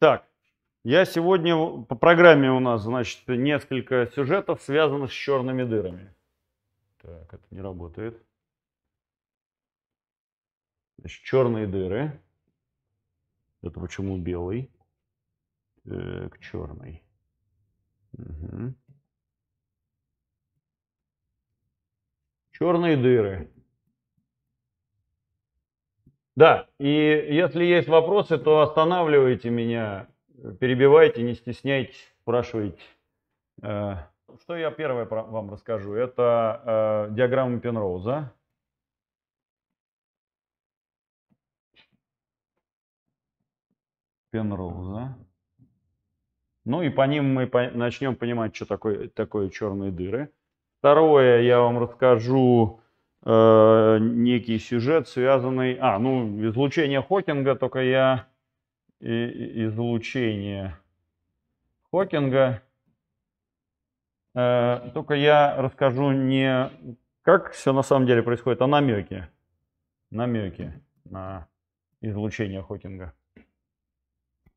Так, я сегодня по программе у нас, значит, несколько сюжетов, связанных с черными дырами. Так, это не работает. Значит, черные дыры. Это почему белый? Так, э, черный. Угу. Черные дыры. Да, и если есть вопросы, то останавливайте меня, перебивайте, не стесняйтесь, спрашивайте. Э, что я первое вам расскажу? Это э, диаграмма Пенроуза. Пенроуза. Ну и по ним мы по начнем понимать, что такое, такое черные дыры. Второе, я вам расскажу Э, некий сюжет, связанный... А, ну, излучение Хокинга, только я... И, излучение Хокинга. Э, только я расскажу не как все на самом деле происходит, а намеки. Намеки на излучение Хокинга.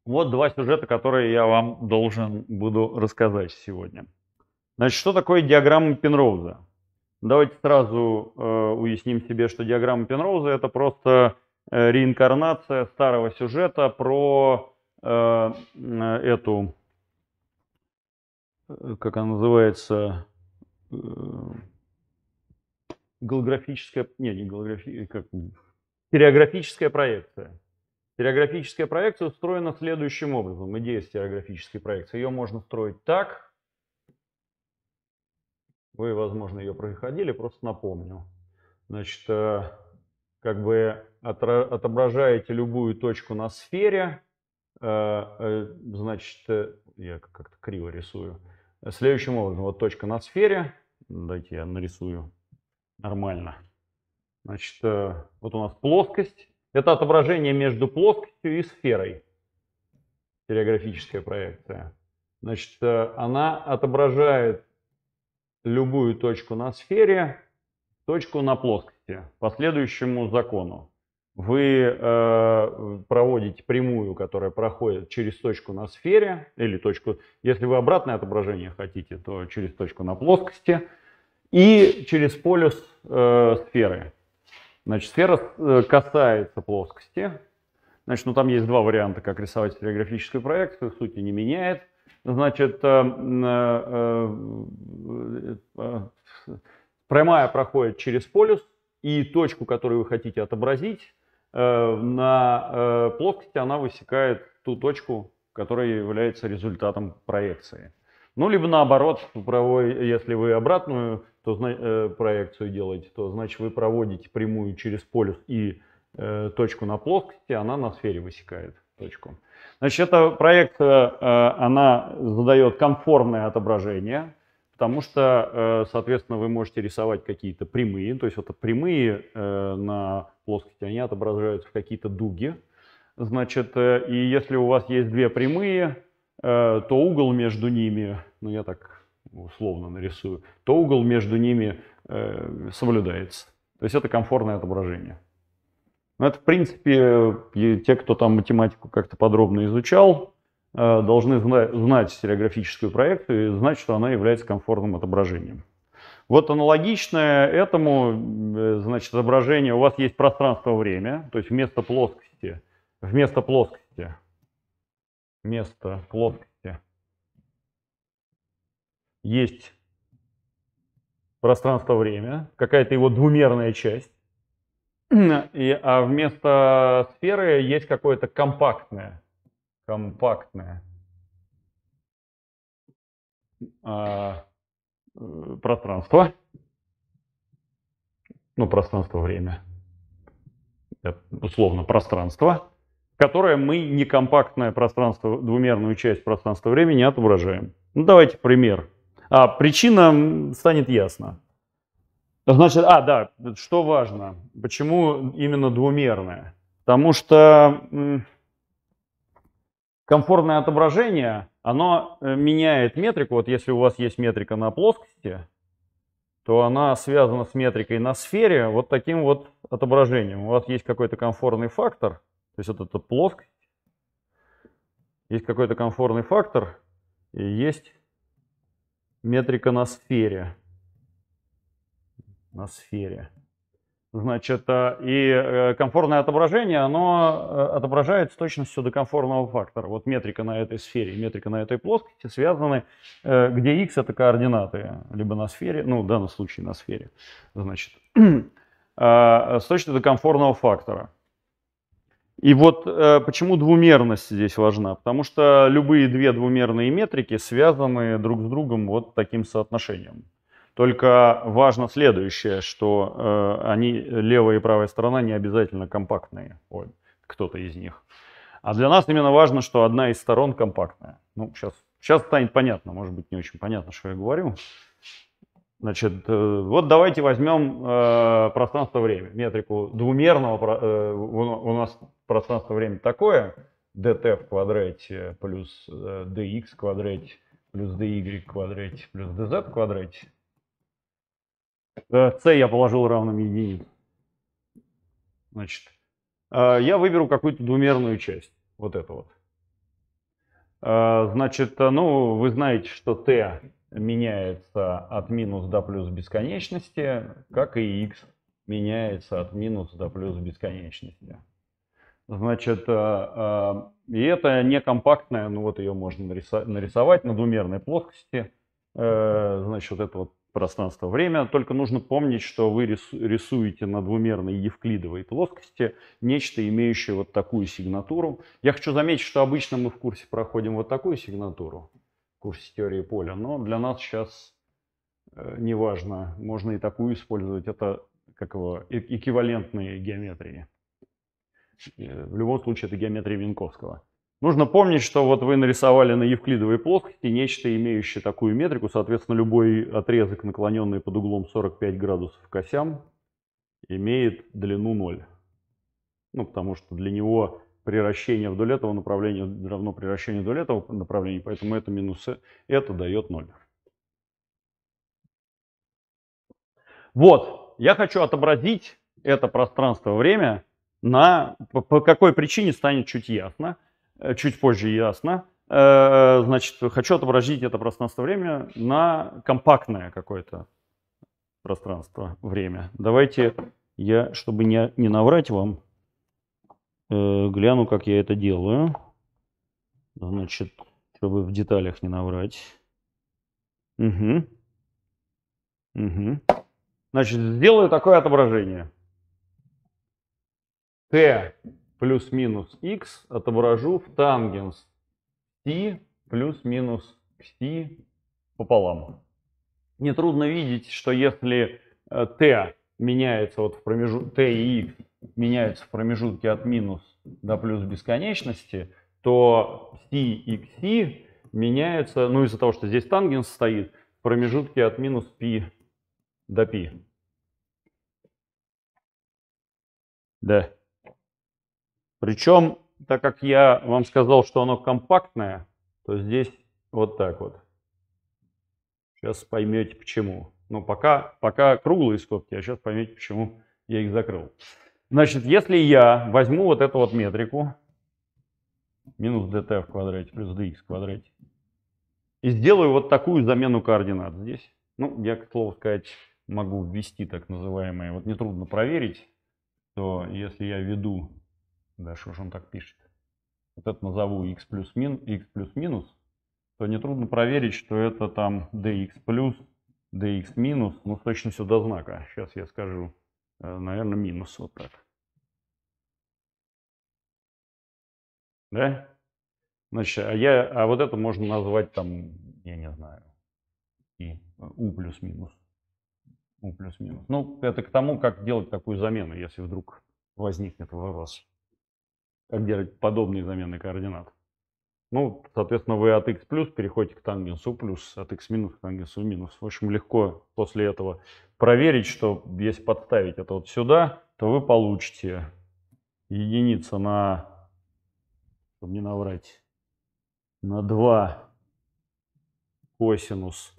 Вот два сюжета, которые я вам должен буду рассказать сегодня. Значит, что такое диаграмма Пенроуза? Давайте сразу э, уясним себе, что диаграмма Пенроуза это просто э, реинкарнация старого сюжета про э, э эту, э, как она называется, э, голографическая, нет, не голографическая, э, как, стереографическая проекция. Стереографическая проекция устроена следующим образом. Идея стереографической проекции. Ее можно строить так, вы, возможно, ее проходили, просто напомню. Значит, э, как бы отображаете любую точку на сфере, э, э, значит, я как-то криво рисую. Следующим образом, вот точка на сфере, дайте я нарисую нормально. Значит, вот у нас плоскость, это отображение между плоскостью и сферой, стереографическая проекция. Значит, она отображает любую точку на сфере, точку на плоскости по следующему закону. Вы э, проводите прямую, которая проходит через точку на сфере, или точку, если вы обратное отображение хотите, то через точку на плоскости, и через полюс э, сферы. Значит, сфера э, касается плоскости. Значит, ну там есть два варианта, как рисовать стереографическую проекцию, суть не меняет значит, э, э, э, прямая проходит через полюс, и точку, которую вы хотите отобразить, на плоскости она высекает ту точку, которая является результатом проекции. Ну, либо наоборот, если вы обратную то, э, проекцию делаете, то значит вы проводите прямую через полюс и э, точку на плоскости, она на сфере высекает точку. Значит, это проект, э, э, она задает конформное отображение, потому что, э, соответственно, вы можете рисовать какие-то прямые, то есть это прямые на плоскости, они отображаются в какие-то дуги. Значит, и если у вас есть две прямые, то угол между ними, ну я так условно нарисую, то угол между ними соблюдается. То есть это комфортное отображение. Но ну, это, в принципе, те, кто там математику как-то подробно изучал, э, должны знать стереографическую проекцию и знать, что она является комфортным отображением. Вот аналогичное этому, э, значит, изображение, у вас есть пространство-время, то есть вместо плоскости, вместо плоскости, вместо плоскости есть пространство-время, какая-то его двумерная часть, и, а вместо сферы есть какое-то компактное. Компактное. А, э, пространство. Ну, пространство-время. Условно, пространство. Которое мы некомпактное пространство, двумерную часть пространства-времени отображаем. Ну, давайте пример. А причина станет ясна. Ну, значит, а, да, что важно, почему именно двумерное? Потому что комфортное отображение, оно э, меняет метрику. Вот если у вас есть метрика на плоскости, то она связана с метрикой на сфере вот таким вот отображением. У вас есть какой-то комфортный фактор, то есть вот эта плоскость, есть какой-то комфортный фактор, и есть метрика на сфере на сфере. Значит, э, и э, комфортное отображение, оно э, отображает с точностью до комфортного фактора. Вот метрика на этой сфере и метрика на этой плоскости связаны, где x это координаты, либо на сфере, ну в данном случае на сфере, значит, а, с точностью до комфортного фактора. И вот почему двумерность здесь важна? Потому что любые две двумерные метрики связаны друг с другом вот таким соотношением. Только важно следующее, что э, они, левая и правая сторона, не обязательно компактные, Ой, кто-то из них. А для нас именно важно, что одна из сторон компактная. Ну, сейчас, сейчас станет понятно, может быть, не очень понятно, что я говорю. Значит, э, вот давайте возьмем э, пространство-время, метрику двумерного, э, у, у нас пространство-время такое, dt в квадрате плюс dx э, в квадрате плюс dy в квадрате плюс dz в квадрате c э, я положил равным единице. Значит, э, я выберу какую-то двумерную часть, вот эту вот. Э, значит, ну, вы знаете, что t меняется от минус до плюс бесконечности, как и x меняется от минус до плюс бесконечности. Значит, и это некомпактная, ну вот ее можно нарисовать на двумерной плоскости. Значит, вот это вот пространство-время, только нужно помнить, что вы рисуете на двумерной евклидовой плоскости нечто, имеющее вот такую сигнатуру. Я хочу заметить, что обычно мы в курсе проходим вот такую сигнатуру, в курсе теории поля, но для нас сейчас э, неважно, можно и такую использовать, это как его, э эквивалентные геометрии. Э, в любом случае это геометрия Винковского. Нужно помнить, что вот вы нарисовали на евклидовой плоскости нечто, имеющее такую метрику. Соответственно, любой отрезок, наклоненный под углом 45 градусов к осям, имеет длину 0. Ну, потому что для него приращение вдоль этого направления равно приращению вдоль этого направления, поэтому это минус э, это дает 0. Вот, я хочу отобразить это пространство-время на по какой причине станет чуть ясно. Э, чуть позже, ясно. Э, значит, хочу отобразить это пространство время на компактное какое-то пространство время. Давайте я, чтобы не, не наврать вам, э, гляну, как я это делаю. Значит, чтобы в деталях не наврать. Угу. Угу. Значит, сделаю такое отображение. Т плюс-минус x отображу в тангенс t плюс-минус t пополам. Нетрудно видеть, что если t э, меняется вот в промежутке, t и x меняются в промежутке от минус до плюс бесконечности, то t и c меняются, ну из-за того, что здесь тангенс стоит, в промежутке от минус π до π. Да. Причем, так как я вам сказал, что оно компактное, то здесь вот так вот. Сейчас поймете почему. Но ну, пока, пока круглые скобки, а сейчас поймете почему я их закрыл. Значит, если я возьму вот эту вот метрику, минус dt в квадрате плюс dx в квадрате, и сделаю вот такую замену координат здесь. Ну, я, к слову сказать, могу ввести так называемые, вот нетрудно проверить, что если я введу да, что же он так пишет? Вот это назову x плюс, мин, x плюс минус, то нетрудно проверить, что это там dx плюс, dx минус, ну с точностью до знака. Сейчас я скажу, э, наверное, минус вот так. Да? Значит, а, я, а вот это можно назвать там, я не знаю, и u э, плюс-минус. u плюс-минус. Ну, это к тому, как делать такую замену, если вдруг возникнет вопрос как делать подобные замены координат. Ну, соответственно, вы от x плюс переходите к тангенсу плюс, от x минус к тангенсу минус. В общем, легко после этого проверить, что если подставить это вот сюда, то вы получите единица на, чтобы не наврать, на 2 косинус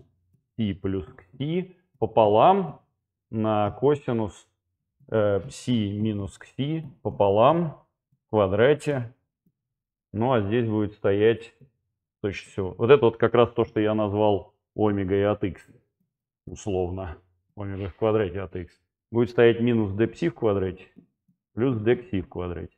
пи плюс пи пополам на косинус э, пси минус пси пополам квадрате. Ну а здесь будет стоять точно все. Вот это вот как раз то, что я назвал омега и от x, условно. Омега в квадрате от x. Будет стоять минус d пси в квадрате плюс d кси в квадрате.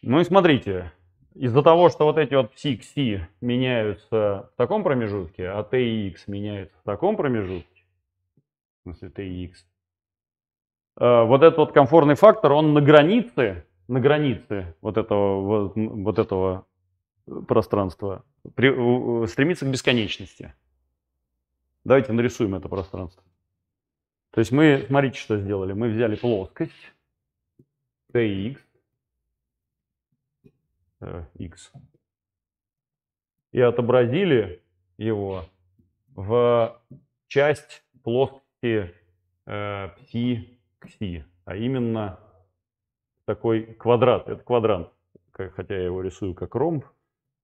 Ну и смотрите, из-за того, что вот эти вот пси, кси меняются в таком промежутке, а t и x меняются в таком промежутке, в смысле TX. Э, вот этот вот комфортный фактор, он на границе, на границе вот этого, вот, вот этого пространства при, стремится к бесконечности. Давайте нарисуем это пространство. То есть мы, смотрите, что сделали. Мы взяли плоскость TX, X, э, и отобразили его в часть плоскости э, пси, кси, а именно такой квадрат. Это квадрант, хотя я его рисую как ромб.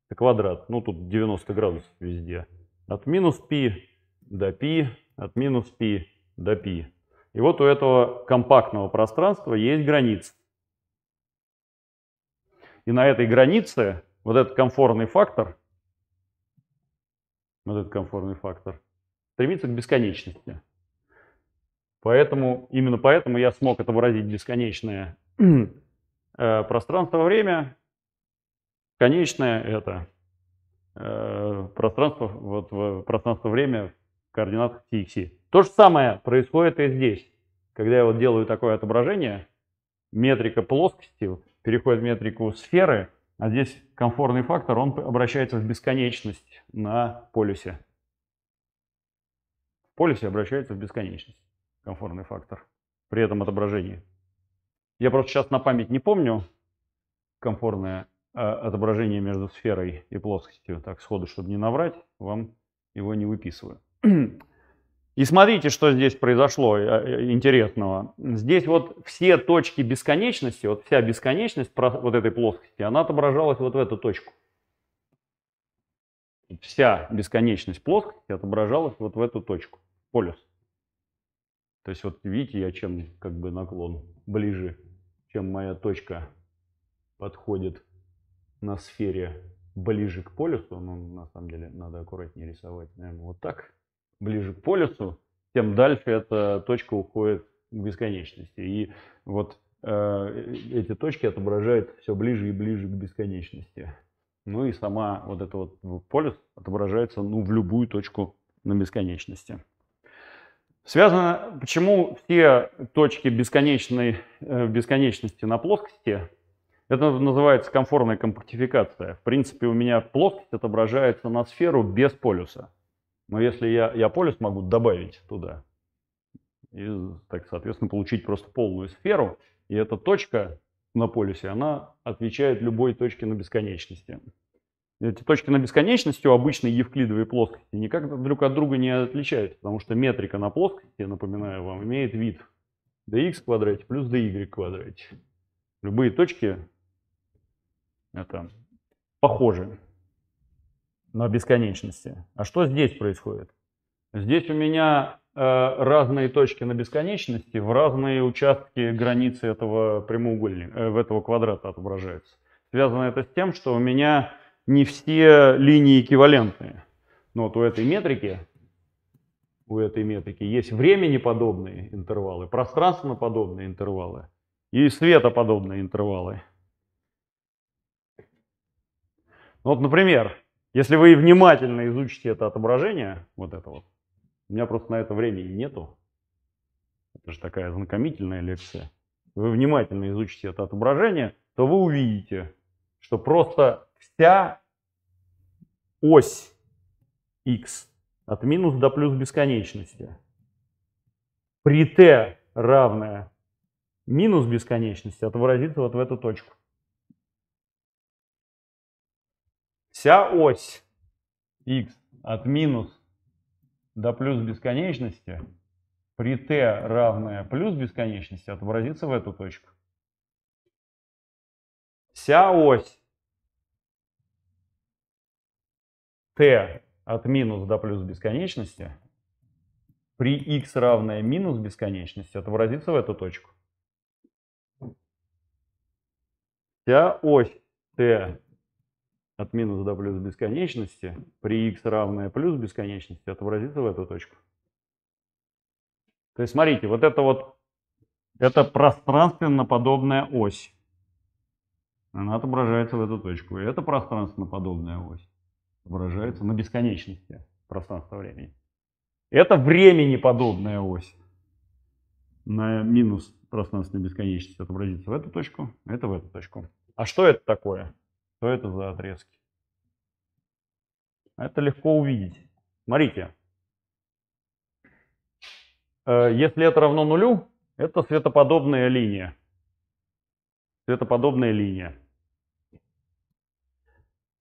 Это квадрат, ну тут 90 градусов везде. От минус пи до пи, от минус пи до пи. И вот у этого компактного пространства есть граница. И на этой границе вот этот комфортный фактор, вот этот комфортный фактор, стремится к бесконечности. Поэтому, именно поэтому я смог это выразить бесконечное э, пространство-время. Конечное это э, пространство, вот, пространство-время в координатах TX. То же самое происходит и здесь. Когда я вот делаю такое отображение, метрика плоскости переходит в метрику сферы, а здесь комфортный фактор, он обращается в бесконечность на полюсе. В полюсе обращается в бесконечность комфортный фактор при этом отображении. Я просто сейчас на память не помню комфортное э, отображение между сферой и плоскостью, так сходу, чтобы не наврать, вам его не выписываю. И смотрите, что здесь произошло э, э, интересного. Здесь вот все точки бесконечности, вот вся бесконечность вот этой плоскости, она отображалась вот в эту точку. Вся бесконечность плоскости отображалась вот в эту точку, полюс. То есть вот видите, я чем как бы наклон ближе, чем моя точка подходит на сфере ближе к полюсу. Ну, на самом деле, надо аккуратнее рисовать, наверное, вот так. Ближе к полюсу, тем дальше эта точка уходит к бесконечности. И вот э, эти точки отображают все ближе и ближе к бесконечности. Ну и сама вот этот вот полюс отображается ну, в любую точку на бесконечности. Связано, почему все точки бесконечной, э, бесконечности на плоскости, это называется комфортная компактификация. В принципе, у меня плоскость отображается на сферу без полюса. Но если я, я полюс могу добавить туда, и, так, соответственно, получить просто полную сферу, и эта точка на полюсе, она отвечает любой точке на бесконечности эти точки на бесконечности у обычной евклидовой плоскости никак друг от друга не отличаются, потому что метрика на плоскости, я напоминаю вам, имеет вид dx в квадрате плюс dy в квадрате. Любые точки это похожи на бесконечности. А что здесь происходит? Здесь у меня э, разные точки на бесконечности в разные участки границы этого прямоугольника, э, этого квадрата отображаются. Связано это с тем, что у меня не все линии эквивалентные. Но вот у этой метрики, у этой метрики есть времени подобные интервалы, пространственно подобные интервалы и светоподобные интервалы. Ну вот, например, если вы внимательно изучите это отображение, вот это вот, у меня просто на это времени нету. Это же такая знакомительная лекция. Вы внимательно изучите это отображение, то вы увидите, что просто вся ось x от минус до плюс бесконечности при t равная минус бесконечности отобразится вот в эту точку. Вся ось x от минус до плюс бесконечности при t равная плюс бесконечности отобразится в эту точку. Вся ось t от минус до плюс бесконечности при x равное минус бесконечности отобразится в эту точку. Вся ось t от минус до плюс бесконечности при x равное плюс бесконечности отобразится в эту точку. То есть смотрите, вот это вот, это пространственно подобная ось. Она отображается в эту точку. И это пространственно подобная ось выражается на бесконечности пространства времени. Это времени подобная ось. На минус пространственной бесконечности отобразится в эту точку, это в эту точку. А что это такое? Что это за отрезки? Это легко увидеть. Смотрите. Э, если это равно нулю, это светоподобная линия. Светоподобная линия.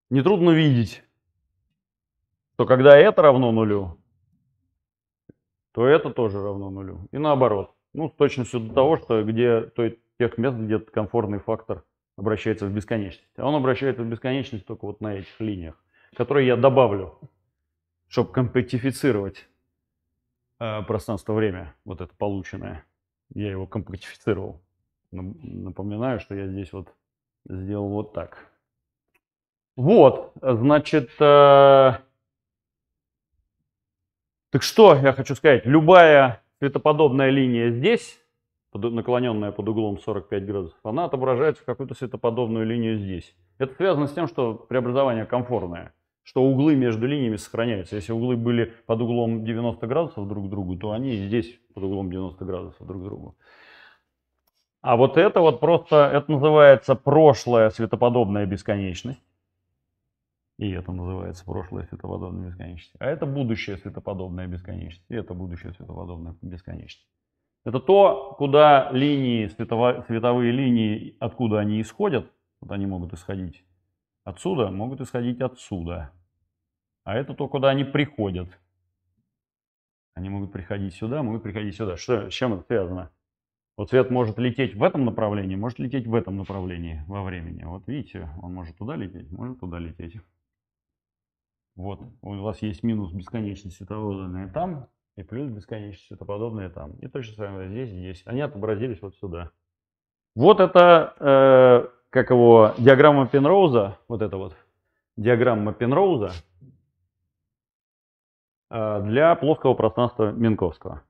Нетрудно видеть то когда это равно нулю, то это тоже равно нулю. И наоборот. Ну, с точностью до того, что где то, тех мест, где этот комфортный фактор обращается в бесконечность. А он обращается в бесконечность только вот на этих линиях, которые я добавлю, чтобы компактифицировать э, пространство-время, вот это полученное. Я его компактифицировал. Напоминаю, что я здесь вот сделал вот так. Вот, значит... Э, так что я хочу сказать, любая светоподобная линия здесь, наклоненная под углом 45 градусов, она отображается в какую-то светоподобную линию здесь. Это связано с тем, что преобразование комфортное, что углы между линиями сохраняются. Если углы были под углом 90 градусов друг к другу, то они здесь под углом 90 градусов друг к другу. А вот это вот просто, это называется прошлое светоподобная бесконечность. И это называется прошлое светоподобное бесконечность. А это будущее светоподобное бесконечность. И это будущее светоподобное бесконечность. Это то, куда линии, светово, световые линии, откуда они исходят, вот они могут исходить отсюда, могут исходить отсюда. А это то, куда они приходят. Они могут приходить сюда, могут приходить сюда. Что, с чем это связано? Вот свет может лететь в этом направлении, может лететь в этом направлении во времени. Вот видите, он может туда лететь, может туда лететь. Вот, у вас есть минус бесконечность световодная там, и плюс бесконечность светоподобная там. И точно самое здесь и здесь. Они отобразились вот сюда. Вот это, э, как его, диаграмма Пенроуза, вот это вот, диаграмма Пенроуза э, для плоского пространства Минковского.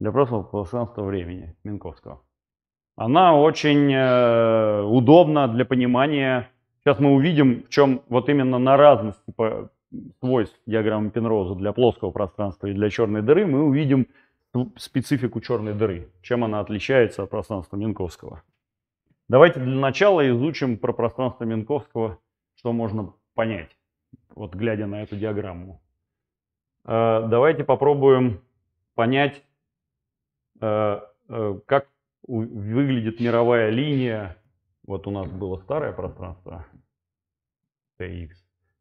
Для плоского пространства времени Минковского. Она очень э, удобна для понимания Сейчас мы увидим, в чем вот именно на разность типа, свойств диаграммы Пенроуза для плоского пространства и для черной дыры, мы увидим специфику черной дыры, чем она отличается от пространства Минковского. Давайте для начала изучим про пространство Минковского, что можно понять, вот глядя на эту диаграмму. Э, давайте попробуем понять, э, э, как выглядит мировая линия вот у нас было старое пространство TX.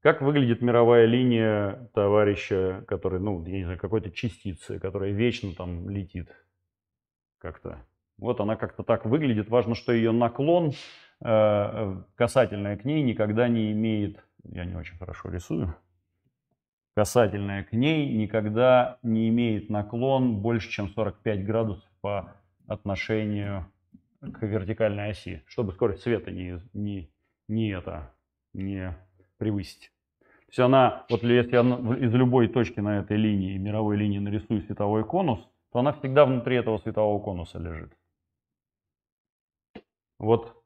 Как выглядит мировая линия товарища, который, ну, я не знаю, какой-то частицы, которая вечно там летит как-то? Вот она как-то так выглядит. Важно, что ее наклон э, касательная к ней никогда не имеет... Я не очень хорошо рисую. Касательная к ней никогда не имеет наклон больше, чем 45 градусов по отношению к вертикальной оси, чтобы скорость света не, не, не, это, не превысить. То есть она, вот если я из любой точки на этой линии, мировой линии нарисую световой конус, то она всегда внутри этого светового конуса лежит. Вот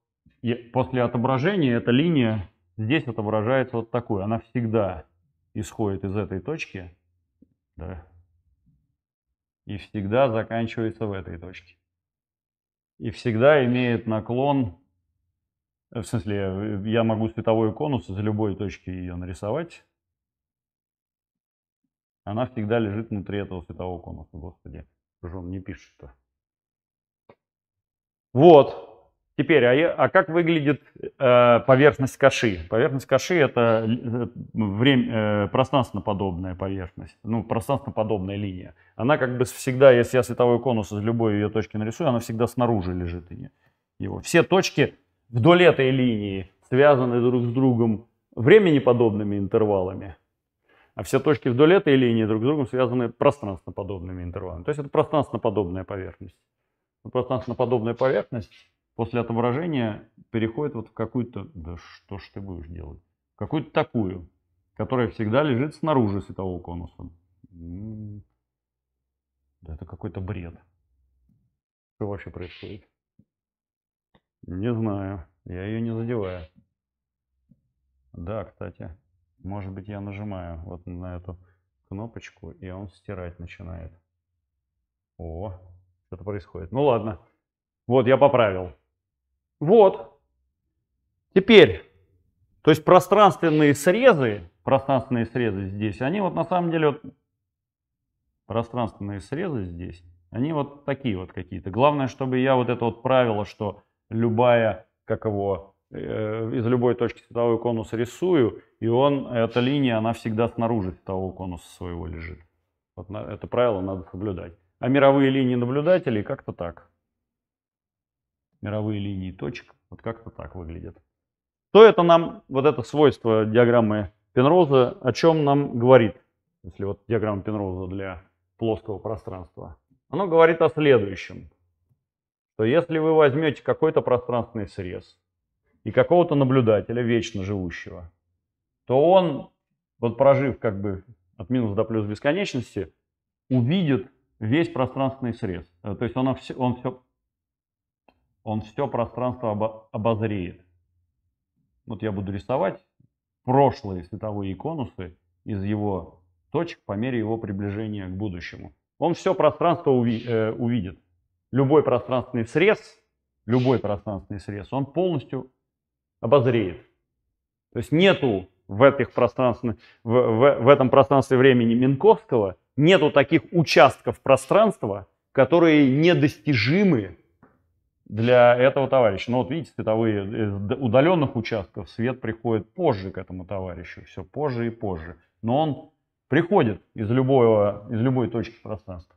после отображения эта линия здесь отображается вот такой. Она всегда исходит из этой точки да, и всегда заканчивается в этой точке и всегда имеет наклон, э, в смысле, э, я могу световой конус из любой точки ее нарисовать. Она всегда лежит внутри этого светового конуса, господи. Что он не пишет-то? Вот, Теперь, а, а как выглядит э, поверхность каши? Поверхность каши это э, время, э, пространственно-подобная поверхность, ну, пространственно-подобная линия. Она как бы всегда, если я световой конус из любой ее точки нарисую, она всегда снаружи лежит его. Все точки вдоль этой линии связаны друг с другом времени подобными интервалами, а все точки вдоль этой линии друг с другом связаны пространственно-подобными интервалами. То есть это пространственно-подобная поверхность. Ну, пространственно-подобная поверхность после отображения переходит вот в какую-то, да что ж ты будешь делать, какую-то такую, которая всегда лежит снаружи светового конуса. Да это какой-то бред. Что вообще происходит? Не знаю, я ее не задеваю. Да, кстати, может быть я нажимаю вот на эту кнопочку, и он стирать начинает. О, что-то происходит. Ну ладно, вот я поправил. Вот. Теперь, то есть пространственные срезы, пространственные срезы здесь, они вот на самом деле, вот, пространственные срезы здесь, они вот такие вот какие-то. Главное, чтобы я вот это вот правило, что любая, как его, э, из любой точки световой конус рисую, и он, эта линия, она всегда снаружи светового конуса своего лежит. Вот на, это правило надо соблюдать. А мировые линии наблюдателей как-то так мировые линии точек. Вот как-то так выглядит. Что это нам, вот это свойство диаграммы Пенроуза, о чем нам говорит, если вот диаграмма Пенроуза для плоского пространства? Оно говорит о следующем, что если вы возьмете какой-то пространственный срез и какого-то наблюдателя, вечно живущего, то он, вот прожив как бы от минуса до плюс бесконечности, увидит весь пространственный срез. То есть он, все он все он все пространство обо обозреет. Вот я буду рисовать прошлые световые конусы из его точек по мере его приближения к будущему. Он все пространство уви э, увидит. Любой пространственный срез, любой пространственный срез, он полностью обозреет. То есть нету в, этих пространстве, в, в, в этом пространстве времени Минковского, нету таких участков пространства, которые недостижимы для этого товарища. Но вот видите, световые э, удаленных участков свет приходит позже к этому товарищу, все позже и позже. Но он приходит из, любого, из любой точки пространства.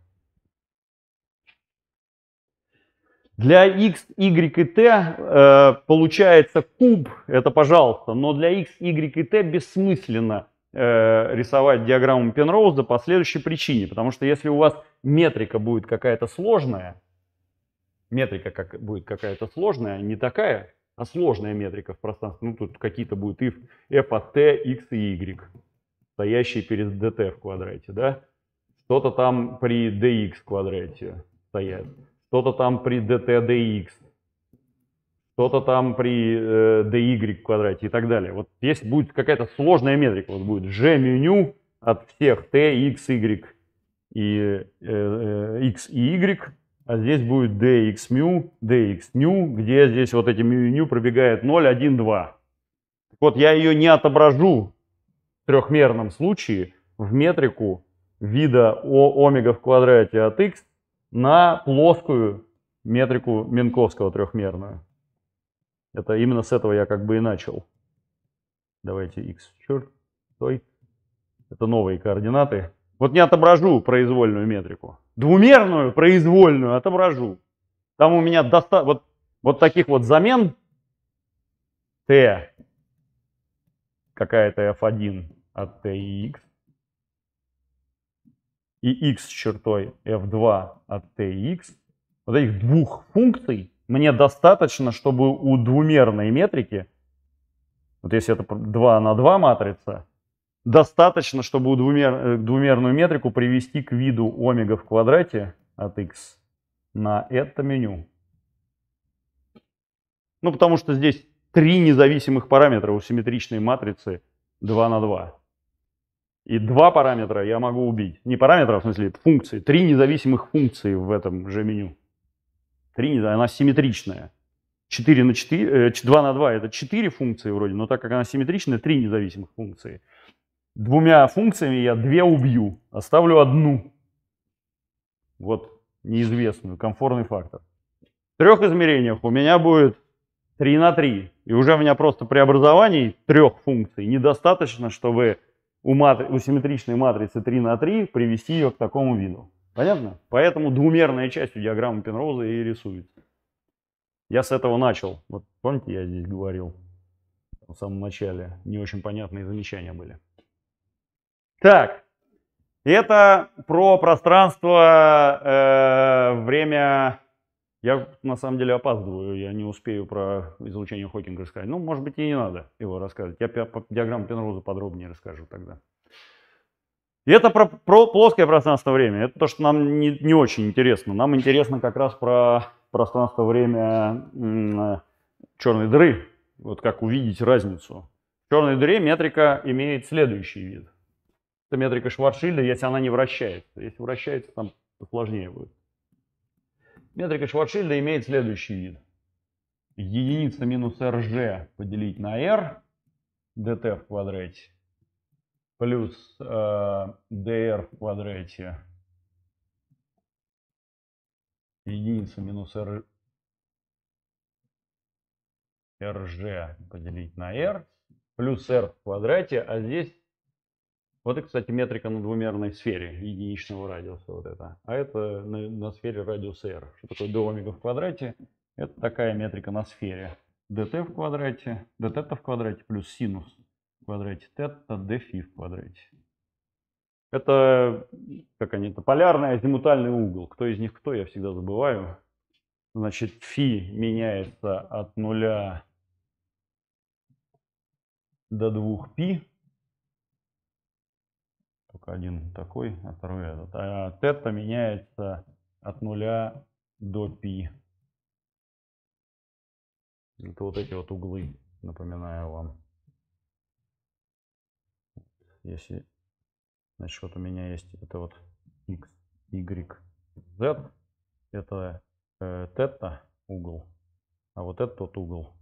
Для x, y и t э, получается куб, это пожалуйста, но для x, y и t бессмысленно э, рисовать диаграмму Пенроуза по следующей причине. Потому что если у вас метрика будет какая-то сложная, метрика как, будет какая-то сложная, не такая, а сложная метрика в пространстве. Ну, тут какие-то будут if, f от t, x и y, стоящие перед dt в квадрате, да? Что-то там при dx в квадрате стоят, что-то там при dt dx, что-то там при э, dy в квадрате и так далее. Вот здесь будет какая-то сложная метрика, вот будет g-меню от всех t, x, y и э, э, x и y а здесь будет mu dxmu, dxnu, где здесь вот эти mu и nu пробегает 0, 1, 2. Так вот, я ее не отображу в трехмерном случае в метрику вида омега в квадрате от x на плоскую метрику Минковского трехмерную. Это именно с этого я как бы и начал. Давайте x черт, стой. Это новые координаты. Вот не отображу произвольную метрику. Двумерную произвольную отображу. Там у меня доста... вот, вот таких вот замен t какая-то f1 от t и x и x с чертой f2 от t и x. Вот этих двух функций мне достаточно, чтобы у двумерной метрики, вот если это 2 на 2 матрица, достаточно, чтобы двумер, э, двумерную метрику привести к виду омега в квадрате от x на это меню. Ну, потому что здесь три независимых параметра у симметричной матрицы 2 на 2. И два параметра я могу убить. Не параметра, а в смысле, функции. Три независимых функции в этом же меню. Три, она симметричная. 4 на 4, 2 э, на 2 это 4 функции вроде, но так как она симметричная, 3 независимых функции двумя функциями я две убью, оставлю одну. Вот неизвестную, комфортный фактор. В трех измерениях у меня будет 3 на 3. И уже у меня просто преобразований трех функций недостаточно, чтобы у, матри... у симметричной матрицы 3 на 3 привести ее к такому виду. Понятно? Поэтому двумерная часть у диаграммы Пенроуза и рисуется. Я с этого начал. Вот помните, я здесь говорил в самом начале, не очень понятные замечания были. Так, это про пространство, э, время. Я на самом деле опаздываю, я не успею про излучение Хокинга рассказать. Ну, может быть, и не надо его рассказывать. Я по диаграмму Пенроуза подробнее расскажу тогда. И это про, про плоское пространство-время. Это то, что нам не, не очень интересно. Нам интересно как раз про пространство-время черной дыры. Вот как увидеть разницу. В черной дыре метрика имеет следующий вид – это метрика Шварцшильда, если она не вращается. Если вращается, там сложнее будет. Метрика Шварцшильда имеет следующий вид. Единица минус rg поделить на r, dt в квадрате, плюс э, dr в квадрате, единица минус r, rg поделить на r, плюс r в квадрате, а здесь вот это, кстати, метрика на двумерной сфере единичного радиуса. Вот это. А это на, на сфере радиуса R. Что такое d омега в квадрате? Это такая метрика на сфере. dt в квадрате, dθ в квадрате плюс синус в квадрате θ, dφ в квадрате. Это, как они, это полярный азимутальный угол. Кто из них кто, я всегда забываю. Значит, φ меняется от нуля до 2π один такой, а второй этот. А тета меняется от нуля до пи. Это вот эти вот углы, напоминаю вам. Если значит, вот у меня есть это вот x, y, z, это э, угол, а вот этот вот угол.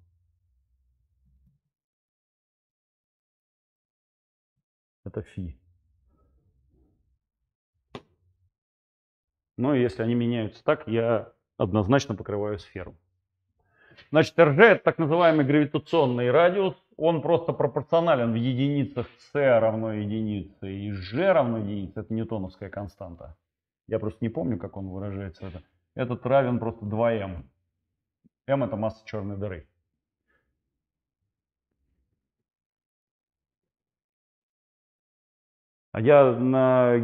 Это фи. Но если они меняются так, я однозначно покрываю сферу. Значит, Rg, это так называемый гравитационный радиус. Он просто пропорционален в единицах c равно единице и G равно единице. Это ньютоновская константа. Я просто не помню, как он выражается. Это. Этот равен просто 2 m m это масса черной дыры. Я на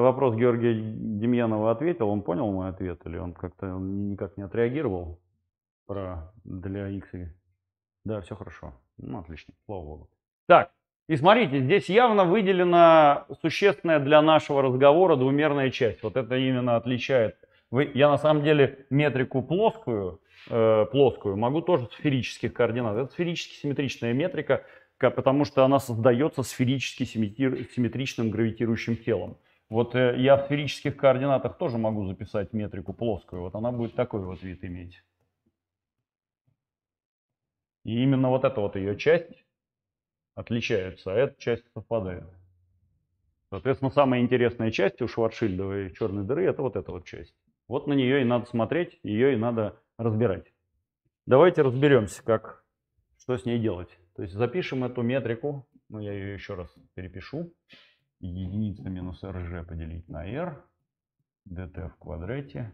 вопрос Георгия Демьянова ответил, он понял мой ответ или он как-то никак не отреагировал про для X? Да, все хорошо. Ну, отлично, слава богу. Так, и смотрите, здесь явно выделена существенная для нашего разговора двумерная часть. Вот это именно отличает. Вы, я на самом деле метрику плоскую, э, плоскую могу тоже сферических координат. Это сферически симметричная метрика, потому что она создается сферически симметричным гравитирующим телом. Вот э, я в сферических координатах тоже могу записать метрику плоскую. Вот она будет такой вот вид иметь. И именно вот эта вот ее часть отличается, а эта часть совпадает. Соответственно, самая интересная часть у Шварцшильдовой черной дыры – это вот эта вот часть. Вот на нее и надо смотреть, ее и надо разбирать. Давайте разберемся, как, что с ней делать. То есть запишем эту метрику, ну я ее еще раз перепишу, единица минус rg поделить на r, dt в квадрате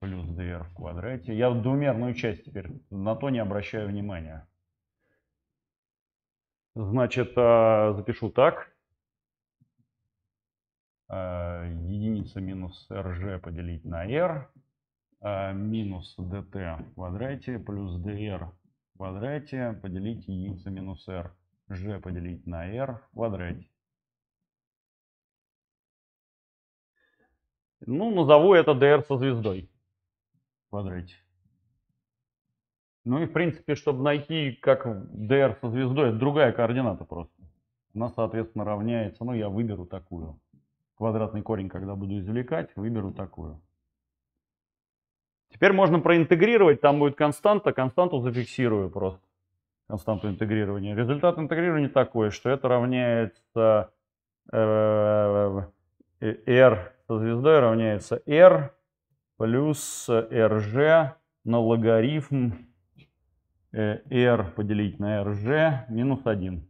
плюс dr в квадрате. Я в двумерную часть теперь на то не обращаю внимания. Значит, а, запишу так. А, единица минус rg поделить на r а, минус dt в квадрате плюс dr в квадрате поделить единицу минус r. g поделить на r в квадрате. Ну, назову это dr со звездой в квадрате. Ну и, в принципе, чтобы найти, как dr со звездой, это другая координата просто. Она, соответственно, равняется, ну, я выберу такую. Квадратный корень, когда буду извлекать, выберу такую. Теперь можно проинтегрировать, там будет константа, константу зафиксирую просто. Константу интегрирования. Результат интегрирования такой, что это равняется э, э, э R со звездой равняется R плюс RG на логарифм э, R поделить на RG минус 1.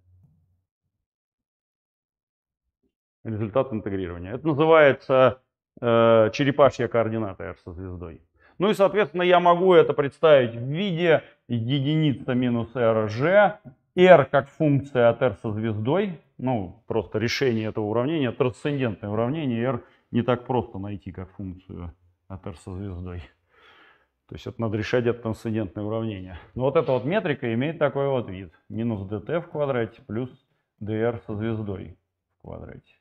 Результат интегрирования. Это называется э, черепашья координата R со звездой. Ну и, соответственно, я могу это представить в виде единица минус rg, r как функция от r со звездой, ну, просто решение этого уравнения, трансцендентное уравнение, r не так просто найти как функцию от r со звездой. То есть это надо решать это трансцендентное уравнение. Но вот эта вот метрика имеет такой вот вид. Минус dt в квадрате плюс dr со звездой в квадрате.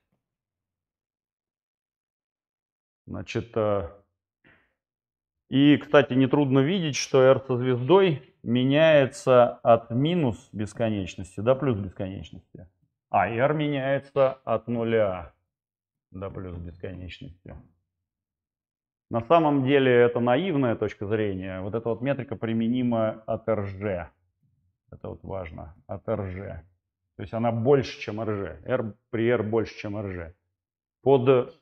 Значит, э, и, кстати, нетрудно видеть, что R со звездой меняется от минус бесконечности до плюс бесконечности. А R меняется от нуля до плюс бесконечности. На самом деле это наивная точка зрения. Вот эта вот метрика применима от РЖ. Это вот важно. От РЖ. То есть она больше, чем РЖ. R при R больше, чем РЖ. Под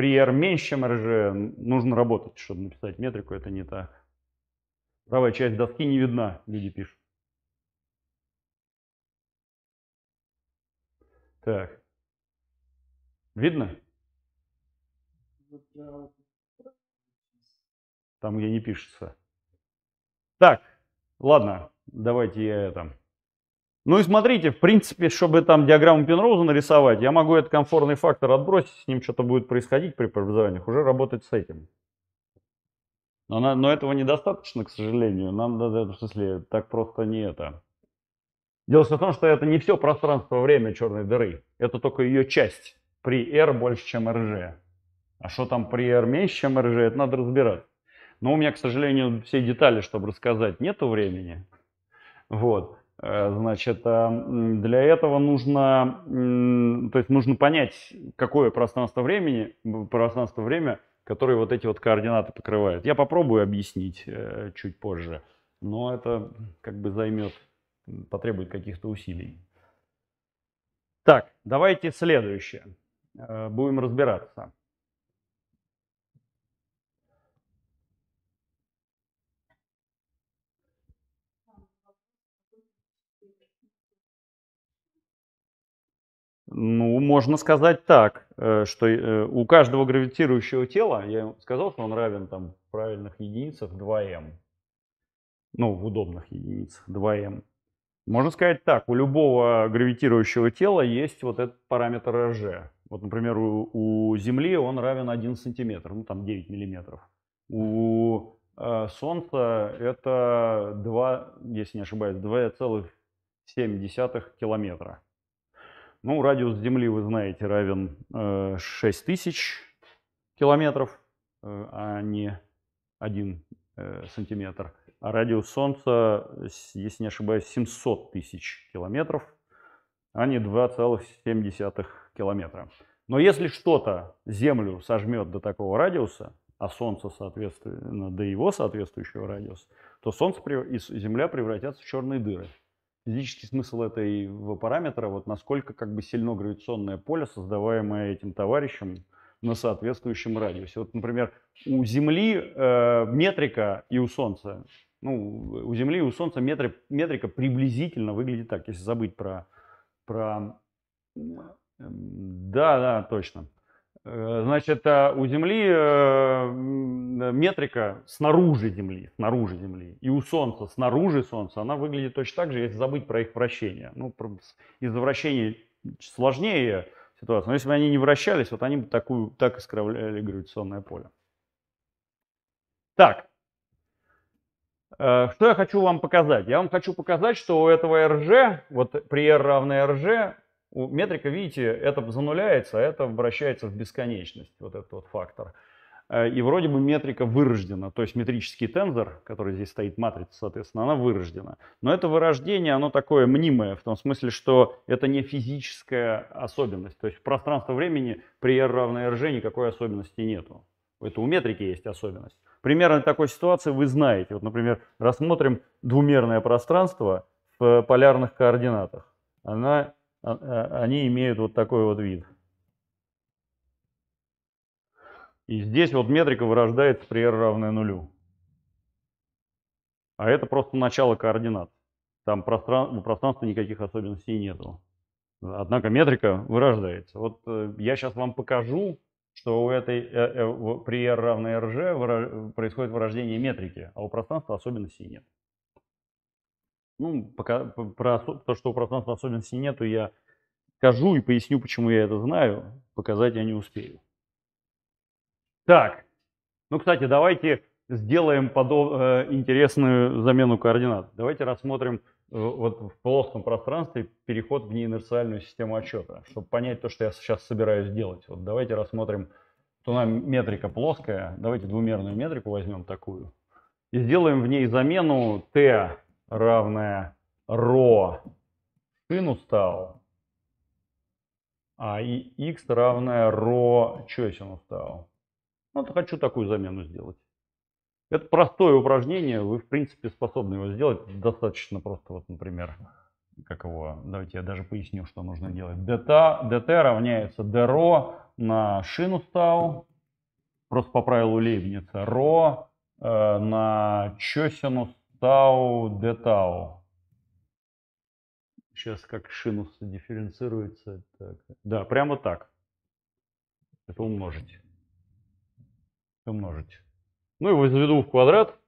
при R меньше, RG нужно работать, чтобы написать метрику, это не так. Правая часть доски не видна, люди пишут. Так. Видно? Там, где не пишется. Так, ладно, давайте я это... Ну и смотрите, в принципе, чтобы там диаграмму Пенроуза нарисовать, я могу этот комфортный фактор отбросить, с ним что-то будет происходить при преобразованиях, уже работать с этим. Но, но этого недостаточно, к сожалению. Нам надо, в смысле, так просто не это. Дело в том, что это не все пространство-время черной дыры. Это только ее часть. При R больше, чем RG. А что там при R меньше, чем RG, это надо разбирать. Но у меня, к сожалению, все детали, чтобы рассказать, нету времени. Вот. Э, значит, для этого нужно, то есть нужно понять, какое пространство времени, пространство время, которое вот эти вот координаты покрывает. Я попробую объяснить э, чуть позже, но это как бы займет, потребует каких-то усилий. Так, давайте следующее. Э, будем разбираться. Ну, можно сказать так, э, что э, у каждого гравитирующего тела, я сказал, что он равен там в правильных единицах 2m. Ну, в удобных единицах 2m. Можно сказать так, у любого гравитирующего тела есть вот этот параметр Rg. Вот, например, у, у Земли он равен 1 сантиметр, ну там 9 миллиметров. У э, Солнца это 2, если не ошибаюсь, 2,7 километра. Ну, радиус Земли, вы знаете, равен э, 6000 километров, э, а не 1 э, сантиметр. А радиус Солнца, если не ошибаюсь, 700 тысяч километров, а не 2,7 километра. Но если что-то Землю сожмет до такого радиуса, а Солнце, соответственно, до его соответствующего радиуса, то Солнце и Земля превратятся в черные дыры физический смысл этого параметра, вот насколько как бы сильно гравитационное поле, создаваемое этим товарищем на соответствующем радиусе. Вот, например, у Земли э, метрика и у Солнца, ну, у Земли и у Солнца метри, метрика приблизительно выглядит так, если забыть про... про... Да, да, точно. Э, значит, а, у Земли э, метрика снаружи Земли, снаружи Земли, и у Солнца снаружи Солнца, она выглядит точно так же, если забыть про их вращение. Ну, из-за вращения сложнее ситуация, но если бы они не вращались, вот они бы такую, так искривляли гравитационное поле. Так, э, что я хочу вам показать? Я вам хочу показать, что у этого РЖ, вот при R равное РЖ, у Метрика, видите, это зануляется, а это вращается в бесконечность, вот этот вот фактор. Э, и вроде бы метрика вырождена, то есть метрический тензор, который здесь стоит, матрица, соответственно, она вырождена. Но это вырождение, оно такое мнимое, в том смысле, что это не физическая особенность. То есть в пространстве времени при R равной RG никакой особенности нету. Это у метрики есть особенность. Примерно такой ситуации вы знаете. Вот, например, рассмотрим двумерное пространство в полярных координатах. Она а, а, они имеют вот такой вот вид. И здесь вот метрика вырождается при r равной нулю. А это просто начало координат. Там простран... пространства никаких особенностей нету. Однако метрика вырождается. Вот э, я сейчас вам покажу, что у этой, э, э, при r равной rg происходит вырождение метрики, а у пространства особенностей нет. Ну, пока про то, что пространства особенностей нету, я скажу и поясню, почему я это знаю. Показать я не успею. Так, ну, кстати, давайте сделаем подоб... Э, интересную замену координат. Давайте рассмотрим э, вот в плоском пространстве переход в неинерциальную систему отчета, чтобы понять то, что я сейчас собираюсь делать. Вот давайте рассмотрим, что нам метрика плоская, давайте двумерную метрику возьмем такую, и сделаем в ней замену t равное ро шину устал, а и x равное ро чесин устал. Вот хочу такую замену сделать. Это простое упражнение, вы в принципе способны его сделать. Достаточно просто, вот, например, как его, давайте я даже поясню, что нужно делать. Дета, dt равняется dρ на шину стал, просто по правилу Лейбница, ро э, на чесину тау d Сейчас как шинус дифференцируется. Так. Да, прямо так. Это умножить. Умножить. Ну и возведу в квадрат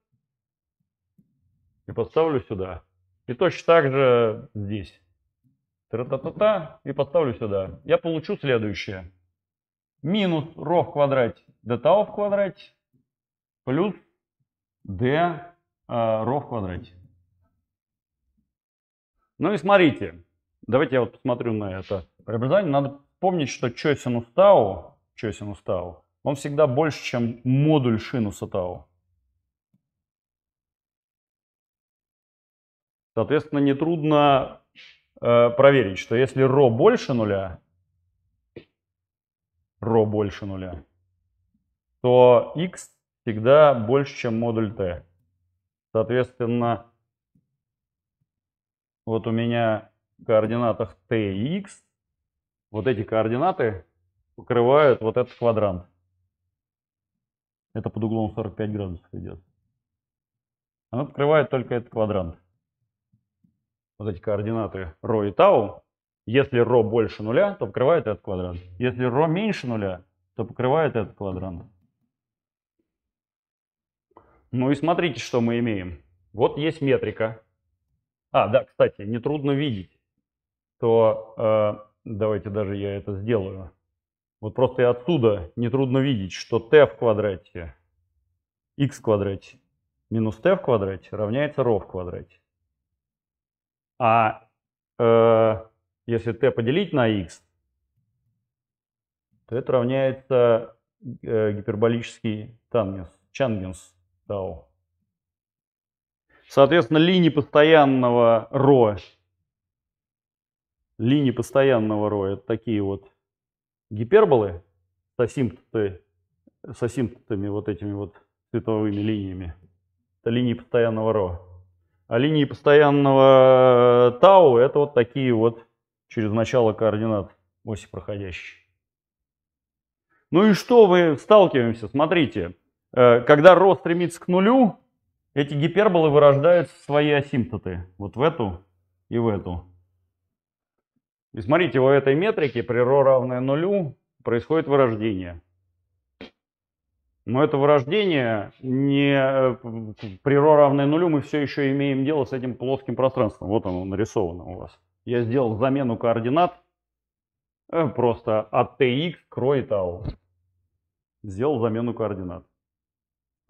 и подставлю сюда. И точно так же здесь. Тра-та-та-та и подставлю сюда. Я получу следующее. Минус ρ в квадрате d в квадрате плюс d Э, ро в квадрате. Ну и смотрите, давайте я вот посмотрю на это преобразование. Надо помнить, что чё синус тау, чё синус тау, он всегда больше, чем модуль шинуса тау. Соответственно, нетрудно э, проверить, что если ро больше нуля, ро больше нуля, то x всегда больше, чем модуль t. Соответственно, вот у меня в координатах t и x, вот эти координаты покрывают вот этот квадрант. Это под углом 45 градусов идет. Оно покрывает только этот квадрант. Вот эти координаты ρ и tau, Если ρ больше нуля, то покрывает этот квадрант. Если ρ меньше нуля, то покрывает этот квадрант. Ну и смотрите, что мы имеем. Вот есть метрика. А, да, кстати, нетрудно видеть, то э, давайте даже я это сделаю. Вот просто и отсюда нетрудно видеть, что t в квадрате, x в квадрате минус t в квадрате равняется ρ в квадрате. А э, если t поделить на x, то это равняется э, гиперболический тангенс, чангенс DAO. Соответственно, линии постоянного ро. Линии постоянного ро это такие вот гиперболы с асимптами вот этими вот цветовыми линиями. Это линии постоянного ро. А линии постоянного тау это вот такие вот через начало координат оси проходящие. Ну и что мы сталкиваемся? Смотрите, Э, когда рост стремится к нулю, эти гиперболы вырождаются в свои асимптоты. Вот в эту и в эту. И смотрите, у этой метрики при ро равное нулю происходит вырождение. Но это вырождение не э, при ро равное нулю мы все еще имеем дело с этим плоским пространством. Вот оно нарисовано у вас. Я сделал замену координат э, просто от tx к ро и tau. А сделал замену координат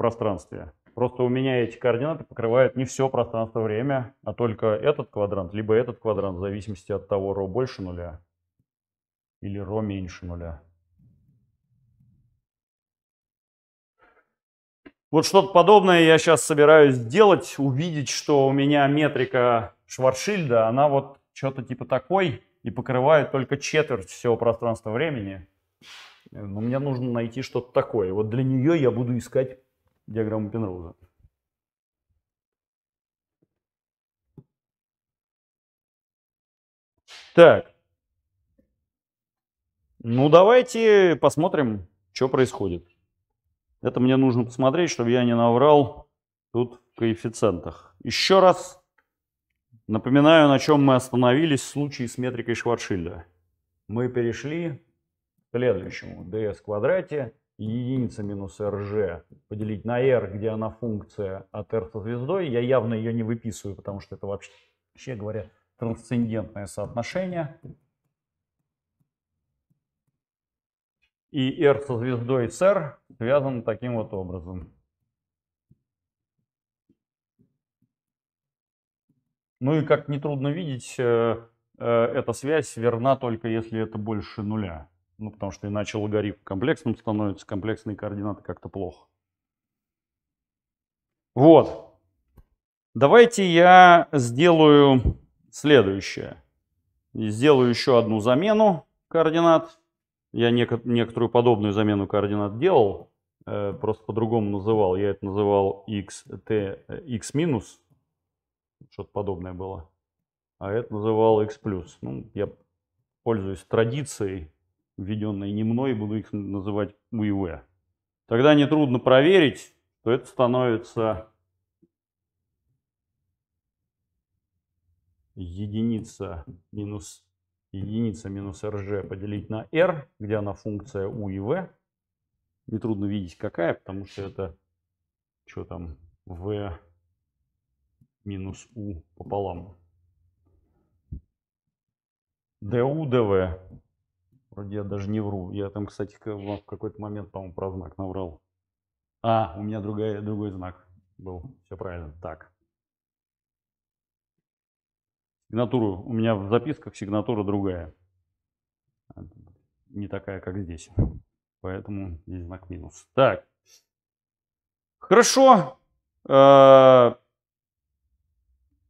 пространстве. Просто у меня эти координаты покрывают не все пространство-время, а только этот квадрант, либо этот квадрант, в зависимости от того, ро больше нуля или ро меньше нуля. Вот что-то подобное я сейчас собираюсь сделать, увидеть, что у меня метрика Шварцшильда, она вот что-то типа такой и покрывает только четверть всего пространства времени. Э, но мне нужно найти что-то такое. Вот для нее я буду искать диаграмму Пенроуза. Так. Ну, давайте посмотрим, что происходит. Это мне нужно посмотреть, чтобы я не наврал тут в коэффициентах. Еще раз напоминаю, на чем мы остановились в случае с метрикой Шварцшильда. Мы перешли к следующему dS квадрате единица минус rg поделить на r, где она функция от r со звездой. Я явно ее не выписываю, потому что это вообще, вообще говоря, трансцендентное соотношение. И r со звездой с r связан таким вот образом. Ну и как нетрудно видеть, э, э, эта связь верна только если это больше нуля. Ну, потому что иначе логарифм комплексным становится, комплексные координаты как-то плохо. Вот. Давайте я сделаю следующее. Сделаю еще одну замену координат. Я нек некоторую подобную замену координат делал, э, просто по-другому называл. Я это называл x, t, x минус, что-то подобное было. А это называл x плюс. Ну, я пользуюсь традицией введенные не мной, буду их называть УИВ. Тогда нетрудно проверить, что это становится единица минус единица минус rg поделить на r, где она функция u и v. Нетрудно видеть какая, потому что это что там В минус У пополам. du dv Вроде я даже не вру. Я там, кстати, в какой-то момент, по-моему, про знак наврал. А, у меня другая, другой знак был. Все правильно. Так. Сигнатуру. У меня в записках сигнатура другая. Не такая, как здесь. Поэтому здесь знак минус. Так. Хорошо. А,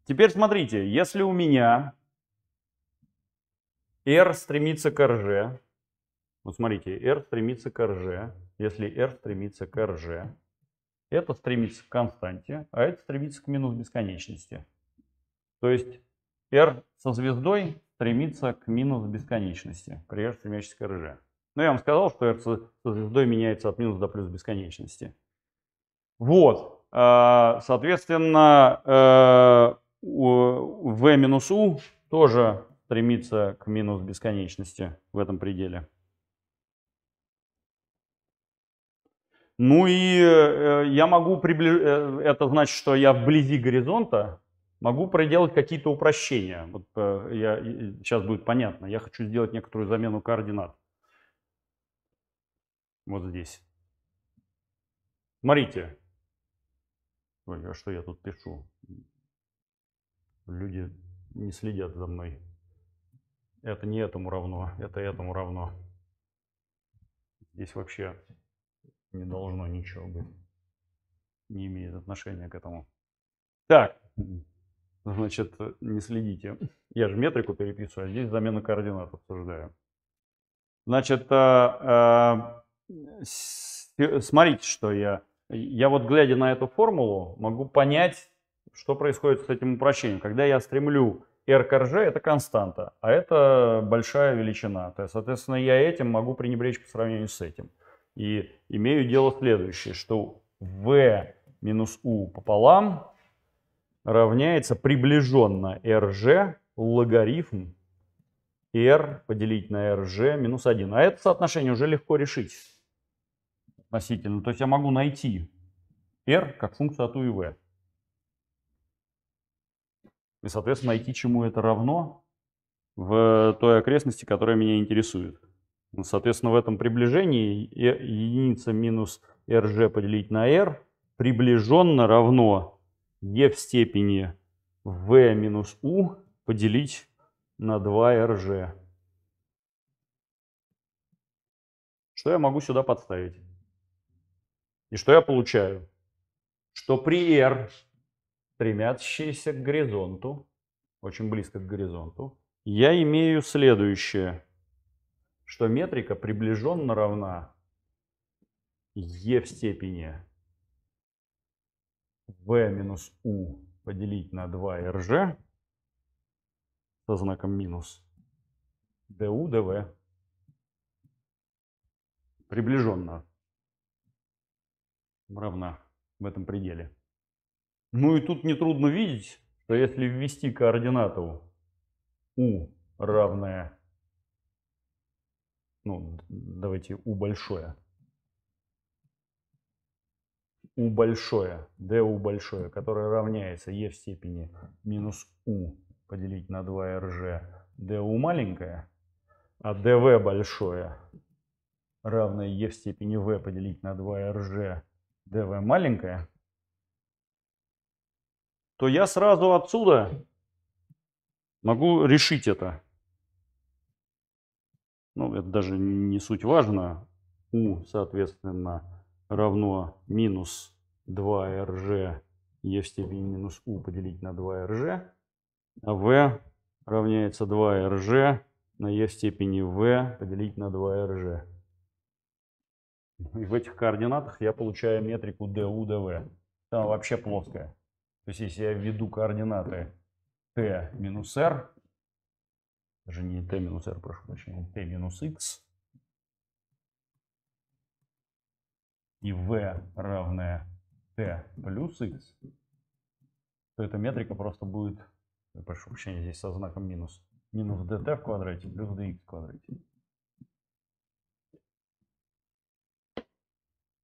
теперь смотрите, если у меня R стремится к RG. Вот смотрите, R стремится к RG. Если R стремится к RG, это стремится к константе, а это стремится к минус бесконечности. То есть R со звездой стремится к минус бесконечности при R стремящейся к RG. Но я вам сказал, что R со звездой меняется от минус до плюс бесконечности. Вот, э, соответственно, э, V минус U тоже стремиться к минус бесконечности в этом пределе. Ну и э, я могу приближать, э, это значит, что я вблизи горизонта, могу проделать какие-то упрощения. Вот э, я, сейчас будет понятно, я хочу сделать некоторую замену координат. Вот здесь. Смотрите. Ой, а что я тут пишу? Люди не следят за мной это не этому равно, это этому равно. Здесь вообще не должно ничего быть. Не имеет отношения к этому. Так, значит, не следите. Я же метрику переписываю, а здесь замена координат обсуждаю. Значит, а, а, смотрите, что я... Я вот, глядя на эту формулу, могу понять, что происходит с этим упрощением. Когда я стремлю РКРЖ – это константа, а это большая величина. То есть, соответственно, я этим могу пренебречь по сравнению с этим. И имею дело следующее, что V минус U пополам равняется приближенно РЖ логарифм R поделить на РЖ минус 1. А это соотношение уже легко решить относительно. То есть я могу найти R как функцию от U и V и, соответственно, найти, чему это равно в э, той окрестности, которая меня интересует. Ну, соответственно, в этом приближении единица минус rg поделить на r приближенно равно e в степени v минус u поделить на 2rg. Что я могу сюда подставить? И что я получаю? Что при r стремящиеся к горизонту, очень близко к горизонту, я имею следующее, что метрика приближенно равна е в степени v минус u поделить на 2 рж со знаком минус du dv. Приближенно равна в этом пределе. Ну и тут нетрудно видеть, что если ввести координату u равное, ну давайте u большое, u большое, du большое, которое равняется e в степени минус u поделить на 2rg, du маленькое, а dv большое равное e в степени v поделить на 2rg, dv маленькое – то я сразу отсюда могу решить это. Ну, это даже не суть важно. U, соответственно, равно минус 2rg e в степени минус u поделить на 2rg, а v равняется 2rg на e в степени v поделить на 2rg. И в этих координатах я получаю метрику du, dv. Там вообще плоская. То есть, если я введу координаты t минус r, даже не t минус r, прошу прощения, а t минус x, и v равное t плюс x, то эта метрика просто будет, прошу прощения, здесь со знаком минус, минус dt в квадрате плюс dx в квадрате.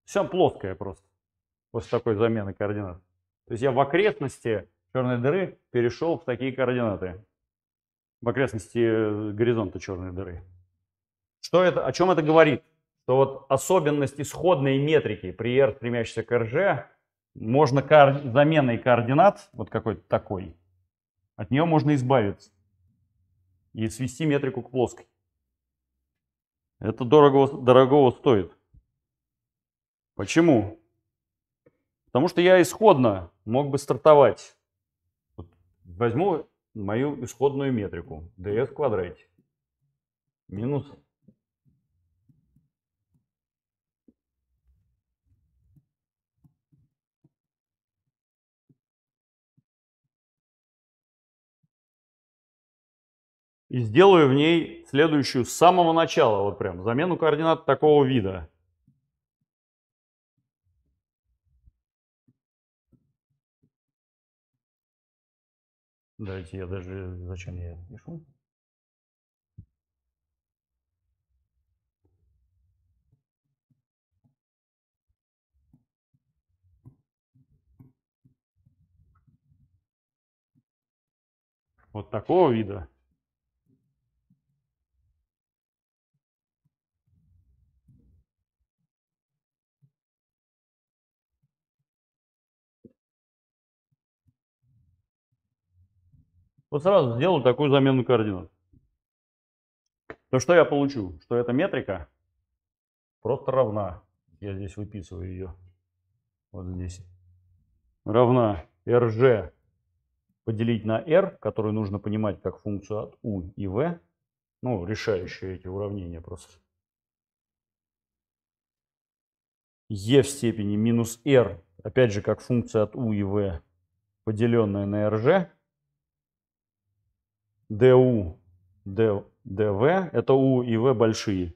Все плоская просто после такой замены координат. То есть я в окрестности черной дыры перешел в такие координаты. В окрестности э, горизонта черной дыры. Что это, о чем это говорит? Что вот особенность исходной метрики при R, стремящейся к РЖ, можно кор заменой координат, вот какой-то такой, от нее можно избавиться и свести метрику к плоской. Это дорого, дорогого стоит. Почему? Потому что я исходно мог бы стартовать. Вот возьму мою исходную метрику, ds в квадрате, минус и сделаю в ней следующую с самого начала, вот прям, замену координат такого вида. Давайте я даже... Зачем я пишу? Вот такого вида. Вот сразу сделаю такую замену координат. То что я получу? Что эта метрика просто равна. Я здесь выписываю ее. Вот здесь. Равна rg поделить на r, которую нужно понимать как функцию от u и v. Ну, решающие эти уравнения просто. e в степени минус r, опять же, как функция от u и v, поделенная на rg. ДУ, Д, ДВ, это У и В большие.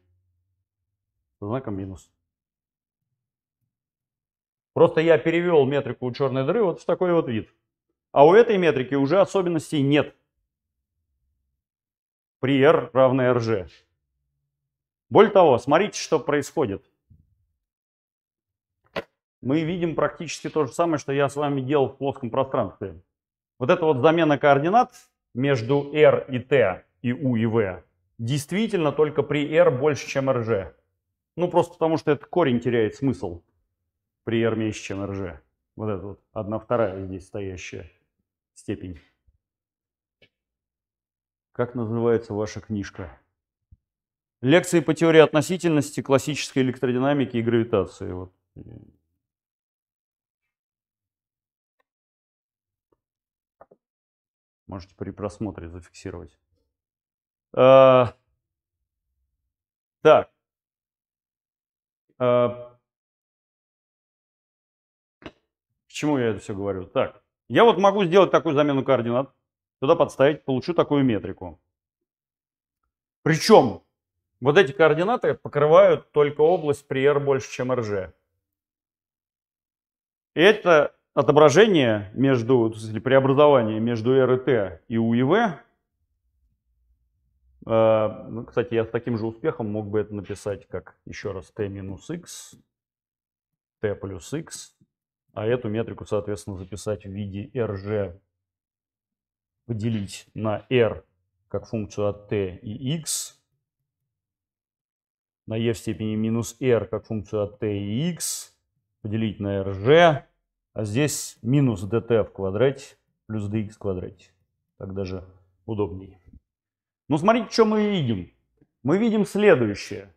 знаком минус. Просто я перевел метрику черной дыры вот в такой вот вид. А у этой метрики уже особенностей нет. При R равное RG. Более того, смотрите, что происходит. Мы видим практически то же самое, что я с вами делал в плоском пространстве. Вот это вот замена координат между R и T и U и V действительно только при R больше, чем RG. Ну, просто потому что этот корень теряет смысл при R меньше, чем RG. Вот эта вот одна вторая здесь стоящая степень. Как называется ваша книжка? Лекции по теории относительности, классической электродинамики и гравитации. Вот. Можете при просмотре зафиксировать. А, так. А, почему я это все говорю? Так, я вот могу сделать такую замену координат, туда подставить, получу такую метрику. Причем вот эти координаты покрывают только область при r больше, чем rg. это отображение между, или преобразование между РТ и УИВ. Э, ну, кстати, я с таким же успехом мог бы это написать, как еще раз Т минус Х, Т плюс Х, а эту метрику, соответственно, записать в виде РЖ, поделить на r как функцию от Т и Х, на e в степени минус r как функцию от Т и Х, поделить на rg, а здесь минус dt в квадрате плюс dx в квадрате. Так даже удобнее. Но ну, смотрите, что мы видим. Мы видим следующее.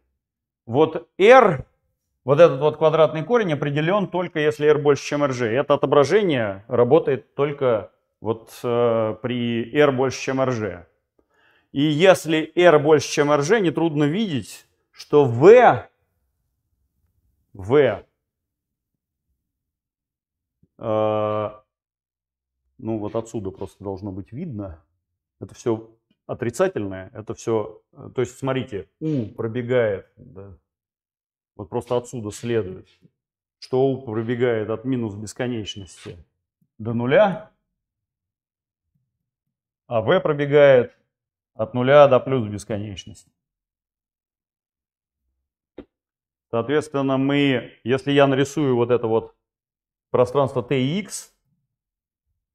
Вот r, вот этот вот квадратный корень определен только если r больше, чем rg. Это отображение работает только вот э, при r больше, чем rg. И если r больше, чем rg, нетрудно видеть, что v, v а, ну вот отсюда просто должно быть видно, это все отрицательное, это все, э, то есть смотрите, У пробегает, да, вот просто отсюда следует, что у пробегает от минус бесконечности до нуля, а V пробегает от нуля до плюс бесконечности. Соответственно, мы, если я нарисую вот это вот пространство t и x,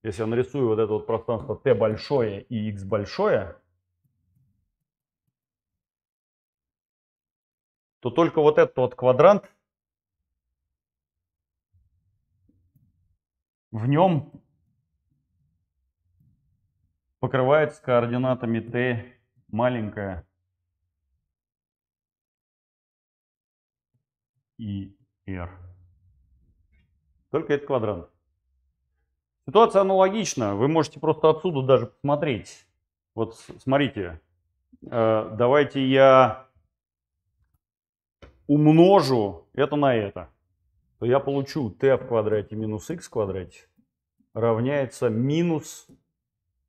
если я нарисую вот это вот пространство t большое и x большое, то только вот этот вот квадрант, в нем покрывается координатами t маленькая и r. Только этот квадрант. Ситуация аналогична. Вы можете просто отсюда даже посмотреть. Вот смотрите. Э, давайте я умножу это на это. То я получу t в квадрате минус x в квадрате равняется минус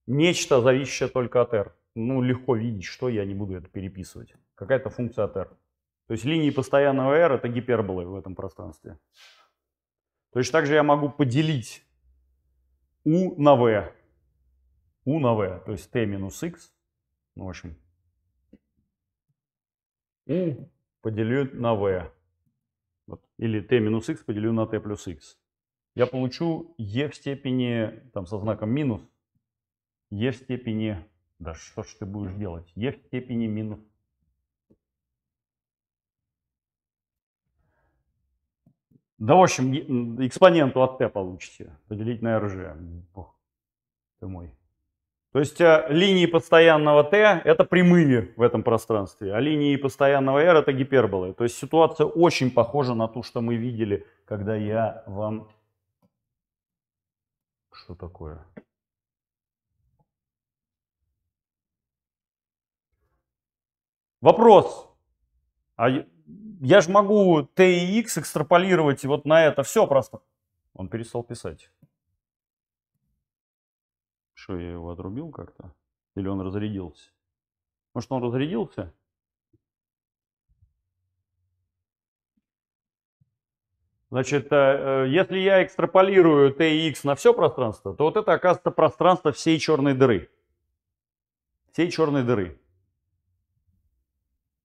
нечто, зависящее только от r. Ну, легко видеть, что я не буду это переписывать. Какая-то функция от r. То есть линии постоянного r это гиперболы в этом пространстве. Точно так же я могу поделить u на v. u на v, то есть t минус x. Ну, в общем, u поделю на v. Вот. Или t минус x поделю на t плюс x. Я получу e в степени, там со знаком минус, e в степени, да что ж ты будешь делать, e в степени минус Да, в общем, экспоненту от Т получите, поделить на РЖ. Бог ты мой. То есть э, линии постоянного Т – это прямые в этом пространстве, а линии постоянного R – это гиперболы. То есть ситуация очень похожа на ту, что мы видели, когда я вам… Что такое? Вопрос. А я же могу и TX экстраполировать и вот на это все просто. Он перестал писать. Что, я его отрубил как-то? Или он разрядился? Может, он разрядился? Значит, э, э, если я экстраполирую и TX на все пространство, то вот это оказывается пространство всей черной дыры. Всей черной дыры.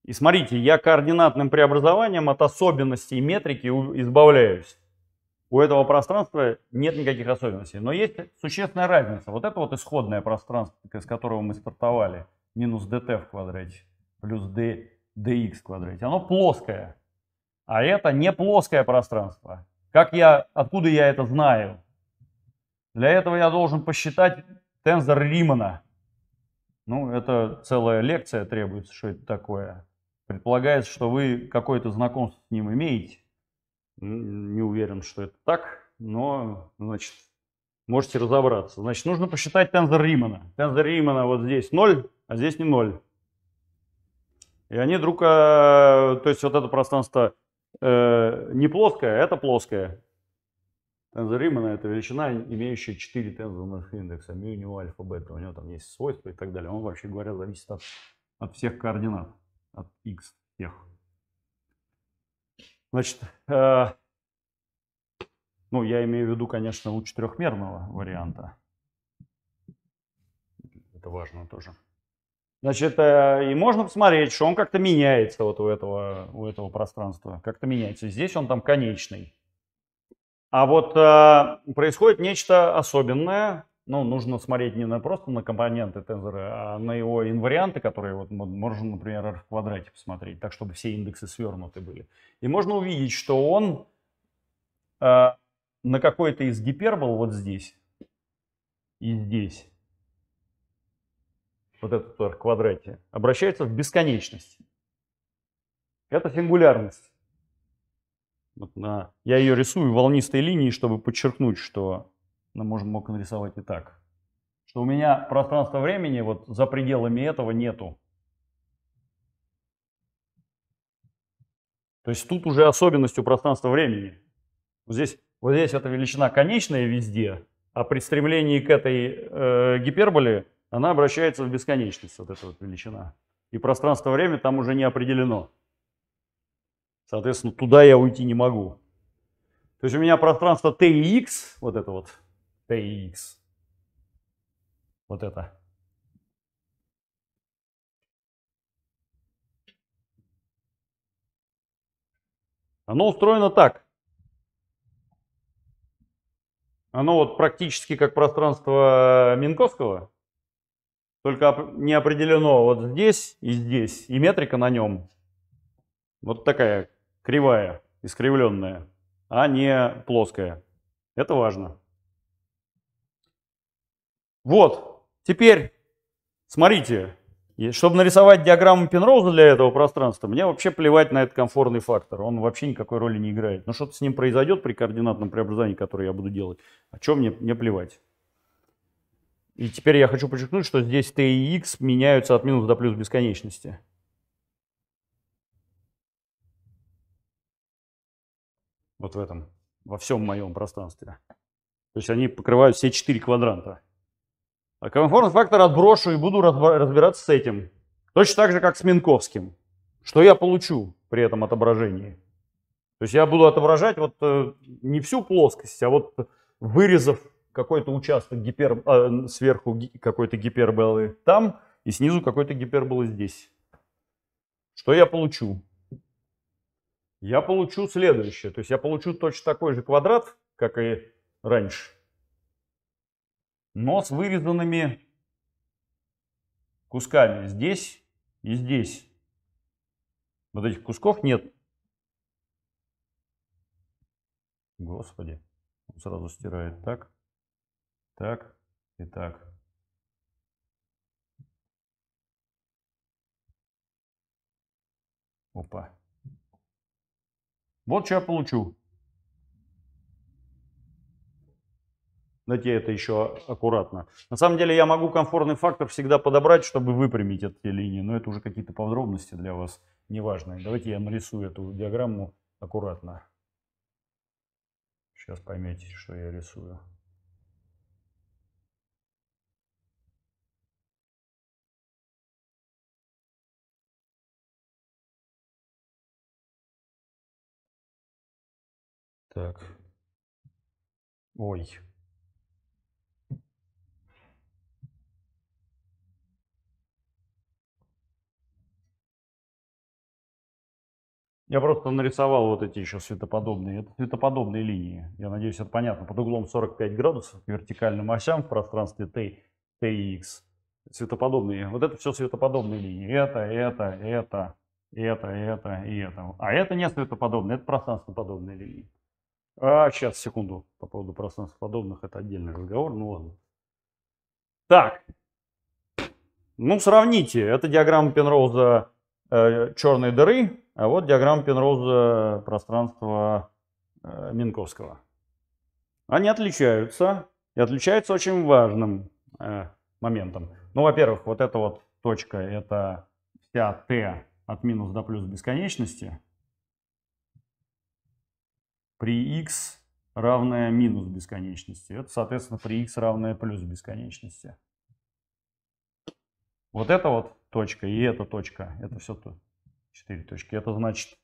И смотрите, я координатным преобразованием от особенностей метрики избавляюсь. У этого пространства нет никаких особенностей. Но есть существенная разница. Вот это вот исходное пространство, из которого мы стартовали, минус dt в квадрате плюс d, dx в квадрате, оно плоское. А это не плоское пространство. Как я, откуда я это знаю? Для этого я должен посчитать тензор Римана. Ну, это целая лекция требуется, что это такое. Предполагается, что вы какое-то знакомство с ним имеете. Не уверен, что это так, но, значит, можете разобраться. Значит, нужно посчитать тензор Римана. Тензор Римана вот здесь 0, а здесь не 0. И они друг... Э, то есть вот это пространство э, не плоское, а это плоское. Тензор Римана – это величина, имеющая 4 тензорных индекса. Мю, у него альфа, бета. У него там есть свойства и так далее. Он, вообще говоря, зависит от, от всех координат от x тех. Значит, э, ну, я имею в виду, конечно, у четырехмерного варианта. Это важно тоже. Значит, э, и можно посмотреть, что он как-то меняется вот у этого, у этого пространства. Как-то меняется. Здесь он там конечный. А вот э, происходит нечто особенное, ну, нужно смотреть не на просто на компоненты тензора, а на его инварианты, которые вот можно, например, R в квадрате посмотреть, так, чтобы все индексы свернуты были. И можно увидеть, что он э, на какой-то из гипербол вот здесь и здесь, вот этот R в квадрате, обращается в бесконечность. Это сингулярность. Вот на, я ее рисую волнистой линией, чтобы подчеркнуть, что но можем мог нарисовать и так. Что у меня пространство времени вот за пределами этого нету. То есть тут уже особенностью пространства времени. Вот здесь, вот здесь эта величина конечная везде, а при стремлении к этой э, гиперболе она обращается в бесконечность, вот эта вот величина. И пространство-время там уже не определено. Соответственно, туда я уйти не могу. То есть у меня пространство t и x, вот это вот, TX. Вот это. Оно устроено так. Оно вот практически как пространство э, Минковского, только не определено вот здесь и здесь, и метрика на нем вот такая кривая, искривленная, а не плоская. Это важно. Вот, теперь смотрите, чтобы нарисовать диаграмму Пенроуза для этого пространства, мне вообще плевать на этот комфортный фактор. Он вообще никакой роли не играет. Но ну, что-то с ним произойдет при координатном преобразовании, которое я буду делать. О а чем мне, мне плевать? И теперь я хочу подчеркнуть, что здесь t и x меняются от минус до плюс бесконечности. Вот в этом, во всем моем пространстве. То есть они покрывают все четыре квадранта. Комфортный а фактор отброшу и буду разбираться с этим. Точно так же, как с Минковским. Что я получу при этом отображении? То есть я буду отображать вот э, не всю плоскость, а вот вырезав какой-то участок гипер, э, сверху какой-то гиперболы там и снизу какой-то гиперболы здесь. Что я получу? Я получу следующее. То есть я получу точно такой же квадрат, как и раньше но с вырезанными кусками здесь и здесь. Вот этих кусков нет. Господи, он сразу стирает так, так и так. Опа. Вот что я получу. дайте это еще аккуратно. На самом деле я могу комфортный фактор всегда подобрать, чтобы выпрямить эти линии, но это уже какие-то подробности для вас неважные. Давайте я нарисую эту диаграмму аккуратно. Сейчас поймете, что я рисую. Так. Ой, Я просто нарисовал вот эти еще светоподобные. Это светоподобные линии. Я надеюсь, это понятно. Под углом 45 градусов к вертикальным осям в пространстве T, T Светоподобные. Вот это все светоподобные линии. Это, это, это, это, это и это. А это не светоподобные, это пространствоподобные линии. А, сейчас, секунду. По поводу пространствоподобных это отдельный разговор, ну ладно. Так. Ну, сравните. Это диаграмма Пенроуза э, черной дыры, а вот диаграмма пенроза пространства э, Минковского. Они отличаются, и отличаются очень важным э, моментом. Ну, во-первых, вот эта вот точка, это вся t от минус до плюс бесконечности при x равное минус бесконечности. Это, соответственно, при x равное плюс бесконечности. Вот это вот точка и эта точка, это все то, 4 точки. Это значит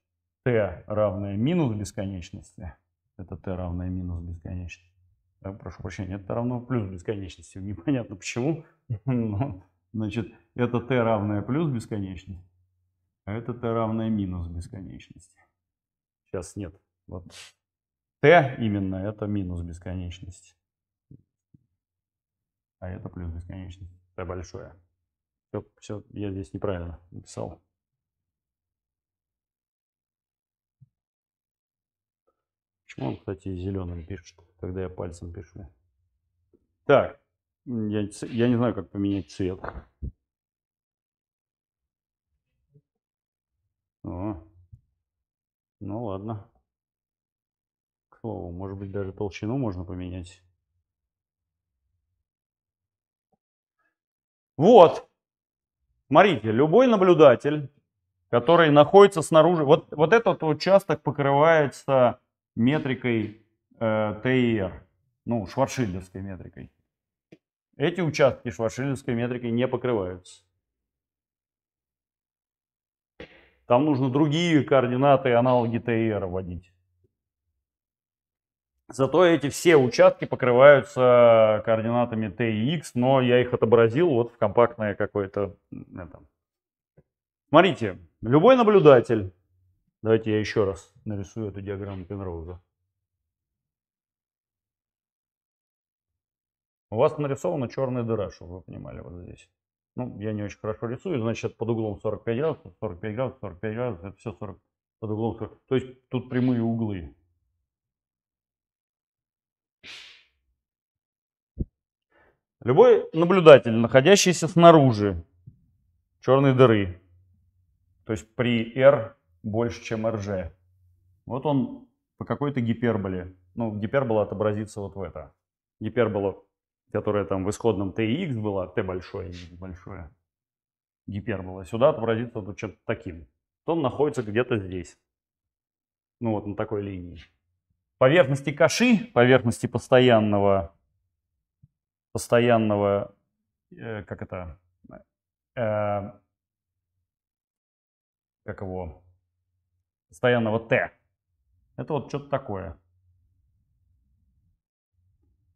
t равное минус бесконечности. Это t равное минус бесконечности. Да, прошу прощения, это равно плюс бесконечности. Непонятно почему. Но, значит, это t равное плюс бесконечности а это t равное минус бесконечности. Сейчас нет. Вот. t именно это минус бесконечности. А это плюс бесконечность. t большое. Все, все я здесь неправильно написал. Почему он, кстати, зеленым пишет, когда я пальцем пишу? Так, я, я не знаю, как поменять цвет. О, ну ладно. К слову, может быть, даже толщину можно поменять. Вот. Смотрите, любой наблюдатель, который находится снаружи, вот, вот этот участок покрывается метрикой э, ТИР, ну, шваршильдовской метрикой. Эти участки шваршильдовской метрикой не покрываются. Там нужно другие координаты, аналоги ТИР вводить. Зато эти все участки покрываются координатами t и x, но я их отобразил вот в компактное какое-то... Смотрите, любой наблюдатель... Давайте я еще раз нарисую эту диаграмму Пенроуза. У вас нарисована черная дыра, чтобы вы понимали, вот здесь. Ну, я не очень хорошо рисую, значит, под углом 45 градусов, 45 градусов, 45 градусов, это все 40, под углом 40. То есть тут прямые углы. Любой наблюдатель, находящийся снаружи черной дыры, то есть при R больше, чем RG, вот он по какой-то гиперболе, ну, гипербола отобразится вот в это. Гипербола, которая там в исходном TX была, T большое, X большое, гипербола, сюда отобразится вот чем-то таким. То он находится где-то здесь. Ну вот на такой линии. Поверхности каши, поверхности постоянного постоянного, э, как это, э, как его, постоянного Т. Это вот что-то такое.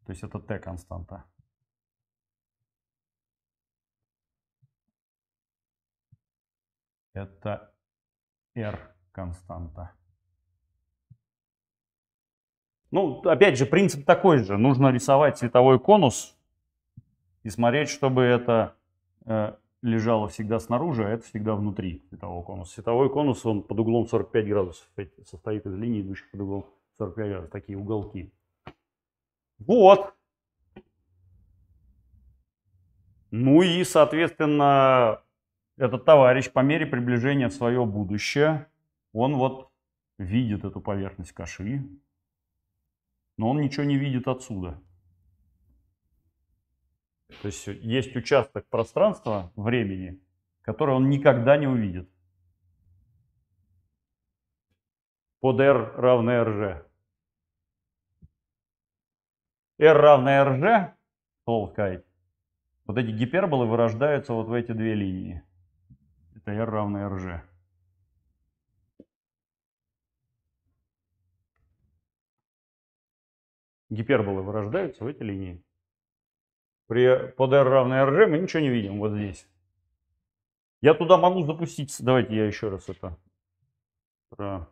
То есть это Т константа. Это R константа. Ну, опять же, принцип такой же. Нужно рисовать цветовой конус и смотреть, чтобы это э, лежало всегда снаружи, а это всегда внутри светового конуса. Световой конус, он под углом 45 градусов, состоит из линий, идущих под углом 45 градусов, такие уголки. Вот. Ну и, соответственно, этот товарищ по мере приближения в свое будущее, он вот видит эту поверхность каши, но он ничего не видит отсюда. То есть есть участок пространства, времени, который он никогда не увидит. Под R равное RG. R равное RG, слово вот эти гиперболы вырождаются вот в эти две линии. Это R равное RG. Гиперболы вырождаются в эти линии. При ПДР равное РЖ мы ничего не видим вот здесь. Я туда могу запустить. Давайте я еще раз это. Про...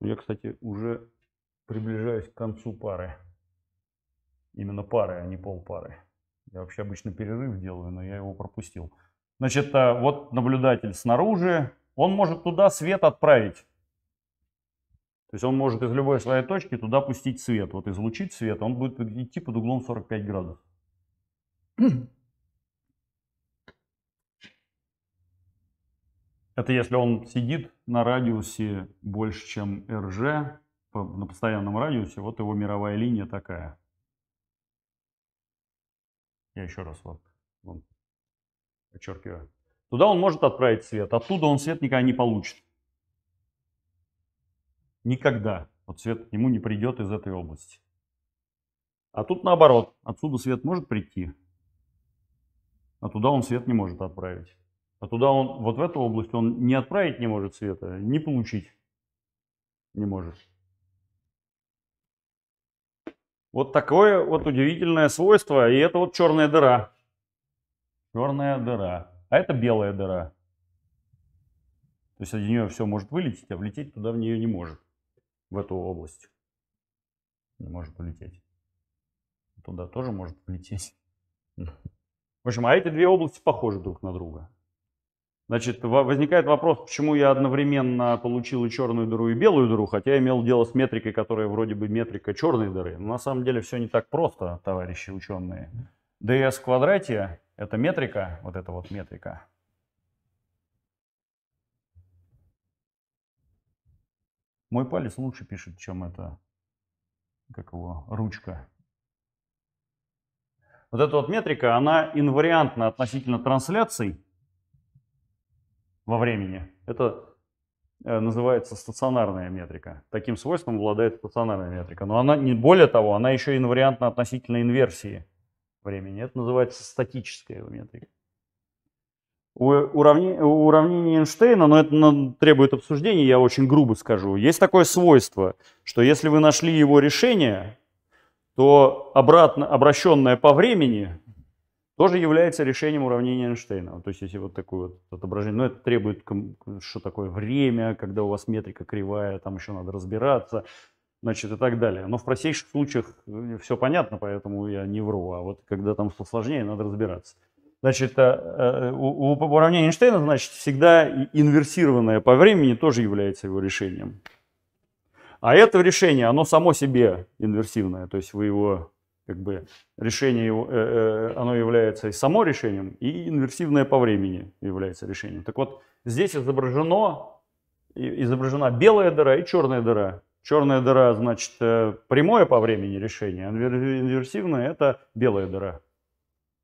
Я, кстати, уже приближаюсь к концу пары. Именно пары, а не полпары. Я вообще обычно перерыв делаю, но я его пропустил. Значит, а, вот наблюдатель снаружи. Он может туда свет отправить. То есть он может из любой своей точки туда пустить свет. Вот излучить свет, он будет идти под углом 45 градусов. Это если он сидит на радиусе больше, чем РЖ, на постоянном радиусе, вот его мировая линия такая. Я еще раз вот, вот подчеркиваю. Туда он может отправить свет, оттуда он свет никогда не получит. Никогда. Вот свет к нему не придет из этой области. А тут наоборот, отсюда свет может прийти, а туда он свет не может отправить. А туда он, вот в эту область он не отправить не может света, не получить не может. Вот такое вот удивительное свойство. И это вот черная дыра. Черная дыра. А это белая дыра. То есть от нее все может вылететь, а влететь туда в нее не может. В эту область. Не может улететь. Туда тоже может влететь. В общем, а эти две области похожи друг на друга. Значит, возникает вопрос, почему я одновременно получил и черную дыру, и белую дыру, хотя я имел дело с метрикой, которая вроде бы метрика черной дыры. Но на самом деле все не так просто, товарищи ученые. ДС в квадрате – это метрика, вот эта вот метрика. Мой палец лучше пишет, чем это, как его, ручка вот эта вот метрика, она инвариантна относительно трансляций во времени. Это э, называется стационарная метрика. Таким свойством обладает стационарная метрика. Но она, не более того, она еще инвариантна относительно инверсии времени. Это называется статическая метрика. У, уравни, уравнение Эйнштейна, но это требует обсуждения, я очень грубо скажу. Есть такое свойство, что если вы нашли его решение, то обратно обращенное по времени тоже является решением уравнения Эйнштейна. То есть, если вот такое вот отображение, но ну, это требует, что такое время, когда у вас метрика кривая, там еще надо разбираться, значит, и так далее. Но в простейших случаях э, все понятно, поэтому я не вру, а вот когда там сложнее, надо разбираться. Значит, а, э, у уравнения Эйнштейна, значит, всегда инверсированное по времени тоже является его решением. А это решение, оно само себе инверсивное, то есть вы его как бы решение, э, э, оно является и само решением, и инверсивное по времени является решением. Так вот, здесь изображено, изображена белая дыра и черная дыра. Черная дыра, значит, э, прямое по времени решение, а инверсивное – это белая дыра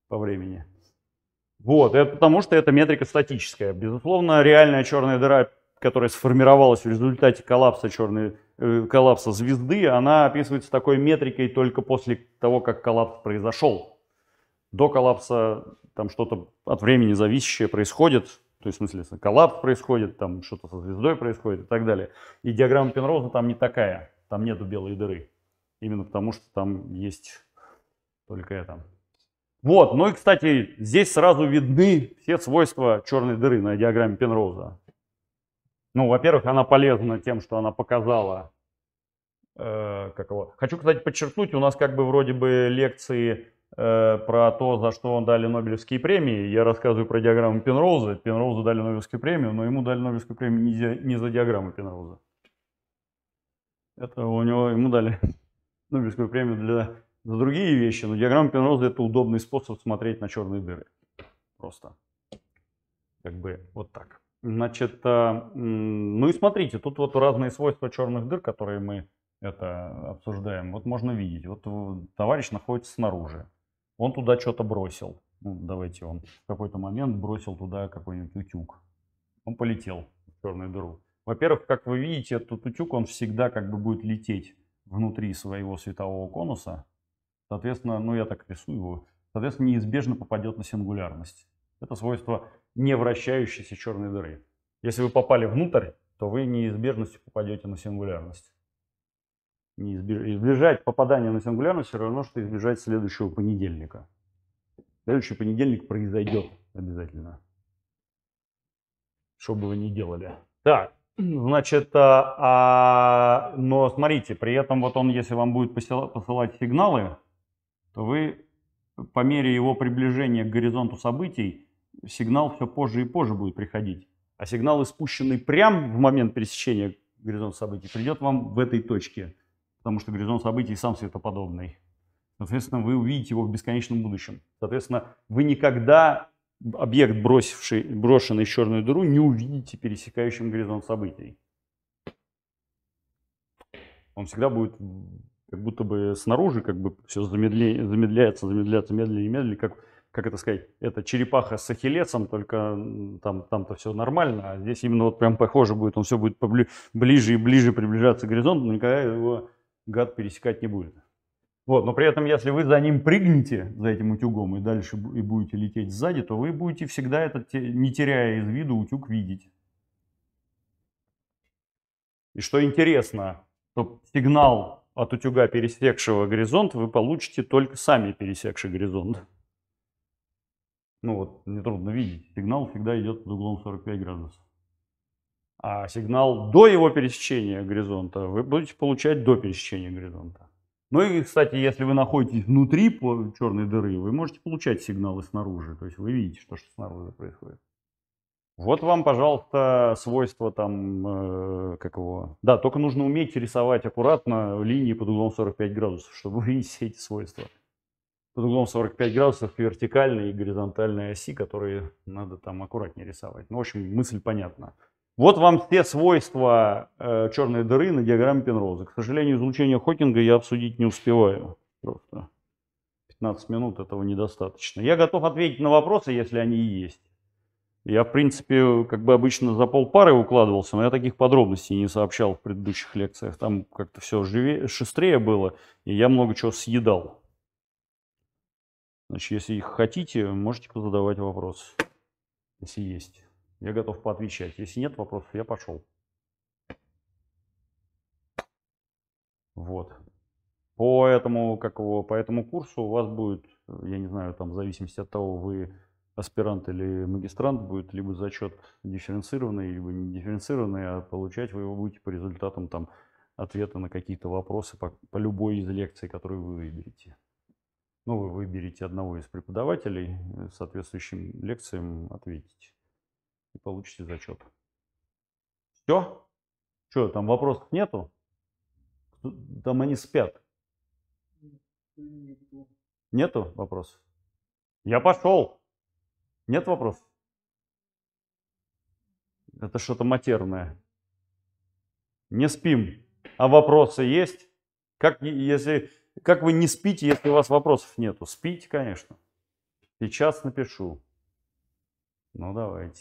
по времени. Вот, это потому что это метрика статическая. Безусловно, реальная черная дыра, которая сформировалась в результате коллапса черной Э, коллапса звезды, она описывается такой метрикой только после того, как коллапс произошел. До коллапса там что-то от времени зависящее происходит, то есть, в смысле, коллапс происходит, там что-то со звездой происходит и так далее. И диаграмма Пенроуза там не такая, там нету белой дыры. Именно потому, что там есть только это. Вот, ну и, кстати, здесь сразу видны все свойства черной дыры на диаграмме Пенроуза. Ну, во-первых, она полезна тем, что она показала. Э, как его. Хочу, кстати, подчеркнуть, у нас как бы вроде бы лекции э, про то, за что он дали Нобелевские премии. Я рассказываю про диаграмму Пенроуза. Пенроузу дали Нобелевскую премию, но ему дали Нобелевскую премию не, за, не за диаграмму Пенроуза. Это у него, ему дали Нобелевскую премию для, за другие вещи, но диаграмма Пенроуза это удобный способ смотреть на черные дыры. Просто. Как бы вот так. Значит, а, ну и смотрите, тут вот разные свойства черных дыр, которые мы это обсуждаем, вот можно видеть. Вот товарищ находится снаружи, он туда что-то бросил. Ну, давайте он в какой-то момент бросил туда какой-нибудь утюг. Он полетел в черную дыру. Во-первых, как вы видите, этот утюг, он всегда как бы будет лететь внутри своего светового конуса. Соответственно, ну я так рисую его, соответственно, неизбежно попадет на сингулярность. Это свойство не вращающейся черной дыры. Если вы попали внутрь, то вы неизбежностью попадете на сингулярность. Неизбеж... Избежать попадания на сингулярность все равно, что избежать следующего понедельника. Следующий понедельник произойдет обязательно. Что бы вы ни делали. Так, значит, а, а, но смотрите, при этом вот он, если вам будет посылать, посылать сигналы, то вы по мере его приближения к горизонту событий сигнал все позже и позже будет приходить. А сигнал, испущенный прямо в момент пересечения горизонта событий, придет вам в этой точке, потому что горизонт событий сам светоподобный. Соответственно, вы увидите его в бесконечном будущем. Соответственно, вы никогда объект, бросивший, брошенный в черную дыру, не увидите пересекающим горизонт событий. Он всегда будет как будто бы снаружи, как бы все замедля... замедляется, замедляется, медленнее, медленнее, как как это сказать, это черепаха с ахиллесом, только там, там-то все нормально, а здесь именно вот прям похоже будет, он все будет побли- ближе и ближе приближаться к горизонту, но никогда его гад пересекать не будет. Вот, но при этом, если вы за ним прыгнете, за этим утюгом, и дальше и будете лететь сзади, то вы будете всегда этот, не теряя из виду, утюг видеть. И что интересно, то сигнал от утюга, пересекшего горизонт, вы получите только сами пересекший горизонт ну вот нетрудно видеть, сигнал всегда идет под углом 45 градусов. А сигнал до его пересечения горизонта вы будете получать до пересечения горизонта. Ну и, кстати, если вы находитесь внутри черной дыры, вы можете получать сигналы снаружи. То есть вы видите, что, что снаружи происходит. Вот вам, пожалуйста, свойства там, э, как его... Да, только нужно уметь рисовать аккуратно линии под углом 45 градусов, чтобы увидеть все эти свойства под углом 45 градусов вертикальной и горизонтальной оси, которые надо там аккуратнее рисовать. Ну, в общем, мысль понятна. Вот вам все свойства э, черной дыры на диаграмме Пенроуза. К сожалению, излучение Хокинга я обсудить не успеваю. Просто 15 минут этого недостаточно. Я готов ответить на вопросы, если они есть. Я, в принципе, как бы обычно за полпары укладывался, но я таких подробностей не сообщал в предыдущих лекциях. Там как-то все живее, шустрее было, и я много чего съедал. Значит, если их хотите, можете задавать вопрос, если есть. Я готов поотвечать. Если нет вопросов, я пошел. Вот. По этому, как его, по этому курсу у вас будет, я не знаю, там в зависимости от того, вы аспирант или магистрант, будет либо зачет дифференцированный, либо не дифференцированный, а получать вы его будете по результатам там ответа на какие-то вопросы по, по любой из лекций, которые вы выберете. Ну вы выберете одного из преподавателей, э, соответствующим лекциям ответите и получите зачет. Все? Что, там вопросов нету? Там они спят. Нету вопросов? Я пошел. Нет вопросов? Это что-то матерное. Не спим. А вопросы есть? Как, если как вы не спите, если у вас вопросов нету? Спите, конечно. Сейчас напишу. Ну, давайте.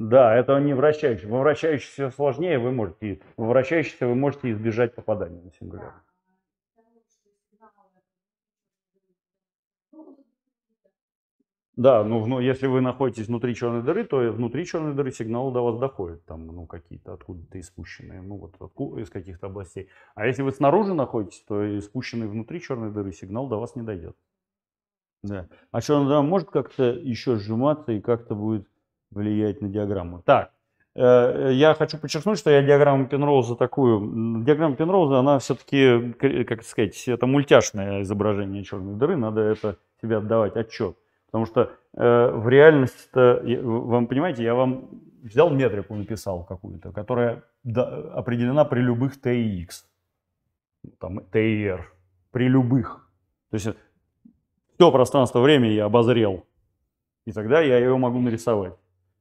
Да, это не вращающийся. Во вращающийся сложнее вы можете, во вращающийся вы можете избежать попадания на сингуляр. Да, ну, ну если вы находитесь внутри черной дыры, то внутри черной дыры сигналы до вас доходят, там, ну, какие-то откуда-то испущенные, ну, вот откуда, из каких-то областей. А если вы снаружи находитесь, то испущенный внутри черной дыры сигнал до вас не дойдет. Да. А черная дыра может как-то еще сжиматься и как-то будет влиять на диаграмму. Так, э, я хочу подчеркнуть, что я диаграмму Пенроуза такую... Диаграмма Пенроуза, она все-таки, как сказать, это мультяшное изображение черной дыры, надо это себе отдавать отчет. Потому что э, в реальности-то, вам понимаете, я вам взял метрику, написал какую-то, которая определена при любых T и X, там, T и R, при любых. То есть все пространство-время я обозрел, и тогда я ее могу нарисовать.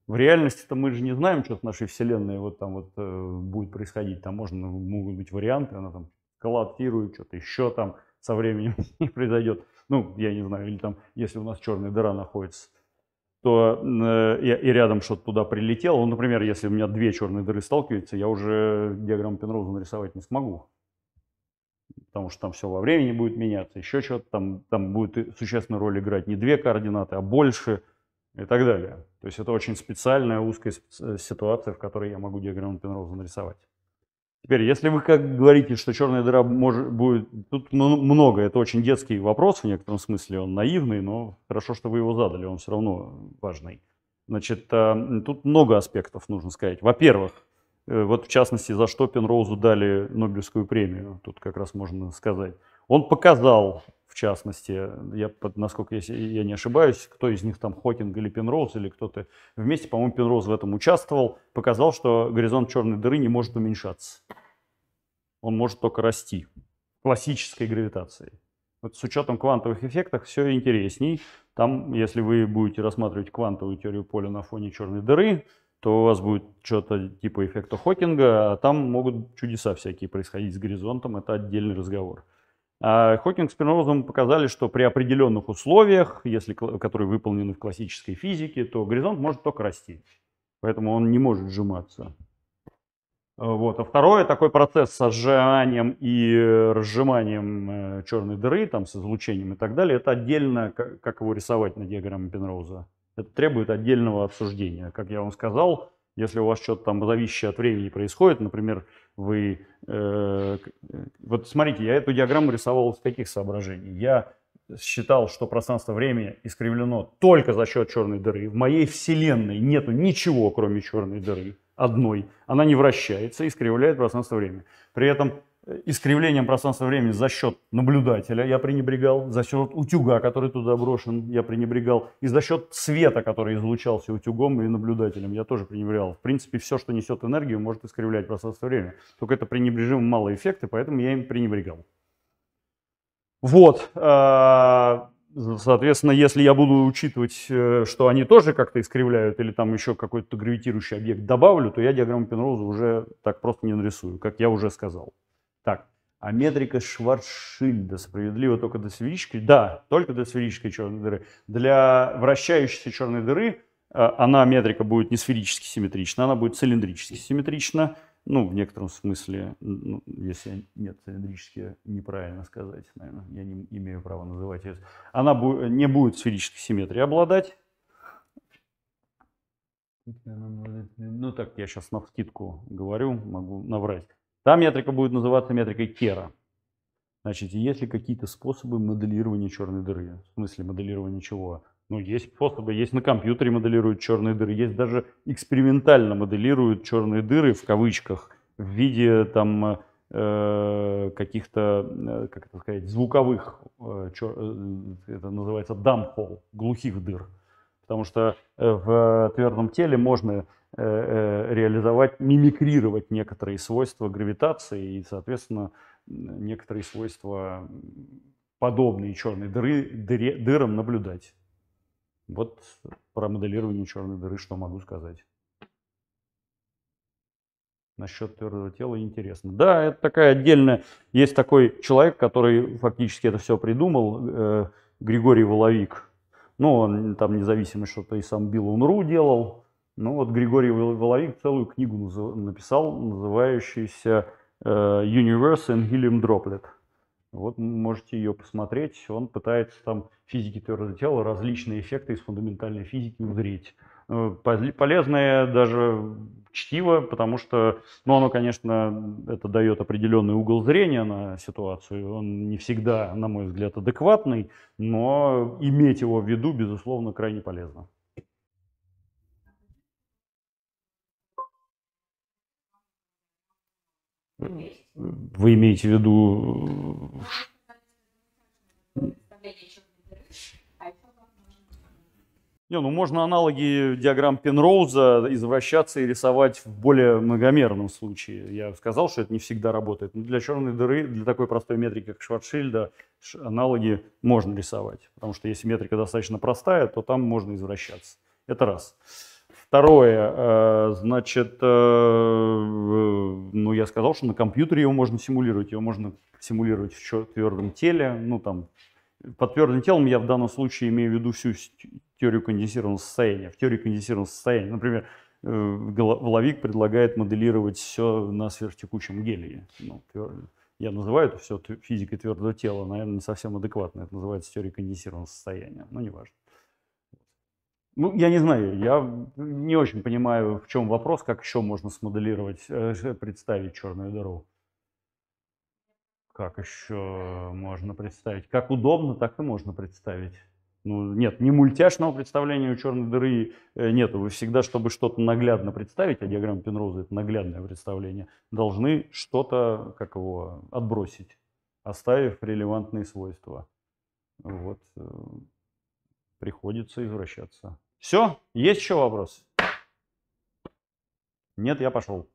В реальности-то мы же не знаем, что с нашей Вселенной вот там вот э, будет происходить. Там можно, могут быть варианты, она там коллапсирует, что-то еще там со временем не произойдет. Ну, я не знаю, или там, если у нас черная дыра находится, то э, и, и рядом что-то туда прилетело. Ну, например, если у меня две черные дыры сталкиваются, я уже диаграмму Пенроза нарисовать не смогу. Потому что там все во времени будет меняться, еще что-то. Там, там будет существенную роль играть не две координаты, а больше – и так далее. То есть это очень специальная узкая э, ситуация, в которой я могу диаграмму Пенроуза нарисовать. Теперь, если вы как говорите, что черная дыра может, будет... Тут много, это очень детский вопрос в некотором смысле, он наивный, но хорошо, что вы его задали, он все равно важный. Значит, э, тут много аспектов нужно сказать. Во-первых, э, вот в частности, за что Пенроузу дали Нобелевскую премию, тут как раз можно сказать. Он показал, в частности, я, насколько я, я не ошибаюсь, кто из них там Хокинг или Пенроуз или кто-то вместе, по-моему, Пенроуз в этом участвовал, показал, что горизонт черной дыры не может уменьшаться. Он может только расти классической гравитацией. Вот с учетом квантовых эффектов все интересней. Там, если вы будете рассматривать квантовую теорию поля на фоне черной дыры, то у вас будет что-то типа эффекта Хокинга, а там могут чудеса всякие происходить с горизонтом, это отдельный разговор. А, Хокинг с Пенроузом показали, что при определенных условиях, если, которые выполнены в классической физике, то горизонт может только расти. Поэтому он не может сжиматься. А, вот. А второе, такой процесс с сжиманием и разжиманием э, черной дыры, там, с излучением и так далее, это отдельно, как его рисовать на диаграмме Пенроуза. Это требует отдельного обсуждения. Как я вам сказал, если у вас что-то там зависящее от времени происходит, например, вы... Э, вот смотрите, я эту диаграмму рисовал из каких соображений? Я считал, что пространство время искривлено только за счет черной дыры. В моей вселенной нету ничего, кроме черной дыры, одной. Она не вращается, искривляет пространство время. При этом искривлением пространства времени за счет наблюдателя я пренебрегал, за счет утюга, который туда брошен, я пренебрегал, и за счет света, который излучался утюгом и наблюдателем, я тоже пренебрегал. В принципе, все, что несет энергию, может искривлять пространство время Только это пренебрежимо малые эффекты, поэтому я им пренебрегал. Вот. Э, соответственно, если я буду учитывать, э, что они тоже как-то искривляют или там еще какой-то гравитирующий объект добавлю, то я диаграмму Пенроуза уже так просто не нарисую, как я уже сказал. Так, а метрика Шварцшильда справедлива только до сферической? Да, только до сферической черной дыры. Для вращающейся черной дыры э, она, метрика, будет не сферически симметрична, она будет цилиндрически симметрична. Ну, в некотором смысле, ну, если нет, цилиндрически неправильно сказать, наверное, я не имею права называть ее. Она бу- не будет сферической симметрией обладать. Ну, так я сейчас на вскидку говорю, могу наврать. Та метрика будет называться метрикой Кера. Значит, есть ли какие-то способы моделирования черной дыры? В смысле моделирования чего? Ну, есть способы, есть на компьютере моделируют черные дыры, есть даже экспериментально моделируют черные дыры в кавычках в виде там э, каких-то, э, как это сказать, звуковых, э, это называется дамхол, глухих дыр. Потому что в твердом теле можно Э, э, реализовать, мимикрировать некоторые свойства гравитации и, соответственно, некоторые свойства подобные черной дыры, дыре, дырам наблюдать. Вот про моделирование черной дыры что могу сказать. Насчет твердого тела интересно. Да, это такая отдельная... Есть такой человек, который фактически это все придумал, э, Григорий Воловик. Ну, он там независимо что-то и сам Билл Унру делал, ну вот Григорий Воловик целую книгу написал, называющуюся э, Universe and Helium Droplet. Вот можете ее посмотреть. Он пытается там физики твердого тела, различные эффекты из фундаментальной физики узреть. Э, полезное даже чтиво, потому что, ну, оно, конечно, это дает определенный угол зрения на ситуацию. Он не всегда, на мой взгляд, адекватный, но иметь его в виду, безусловно, крайне полезно. Вы имеете в виду... Не, ну можно аналоги диаграмм Пенроуза извращаться и рисовать в более многомерном случае. Я сказал, что это не всегда работает. Но для черной дыры, для такой простой метрики, как Шварцшильда, аналоги можно рисовать. Потому что если метрика достаточно простая, то там можно извращаться. Это раз. Второе, э, значит, э, ну я сказал, что на компьютере его можно симулировать, его можно симулировать в твердом теле, ну там, под твердым телом я в данном случае имею в виду всю теорию конденсированного состояния. В теории конденсированного состояния, например, э, Воловик предлагает моделировать все на сверхтекучем гелии. Ну, я называю это все физикой твердого тела, наверное, не совсем адекватно. Это называется теорией конденсированного состояния, но неважно. Ну, я не знаю, я не очень понимаю, в чем вопрос, как еще можно смоделировать, э, представить черную дыру. Как еще можно представить? Как удобно, так и можно представить. Ну, нет, не мультяшного представления у черной дыры э, нету. Вы всегда, чтобы что-то наглядно представить, а диаграмма Пенроза это наглядное представление, должны что-то, как его, отбросить, оставив релевантные свойства. Вот э, приходится извращаться. Все, есть еще вопросы? Нет, я пошел.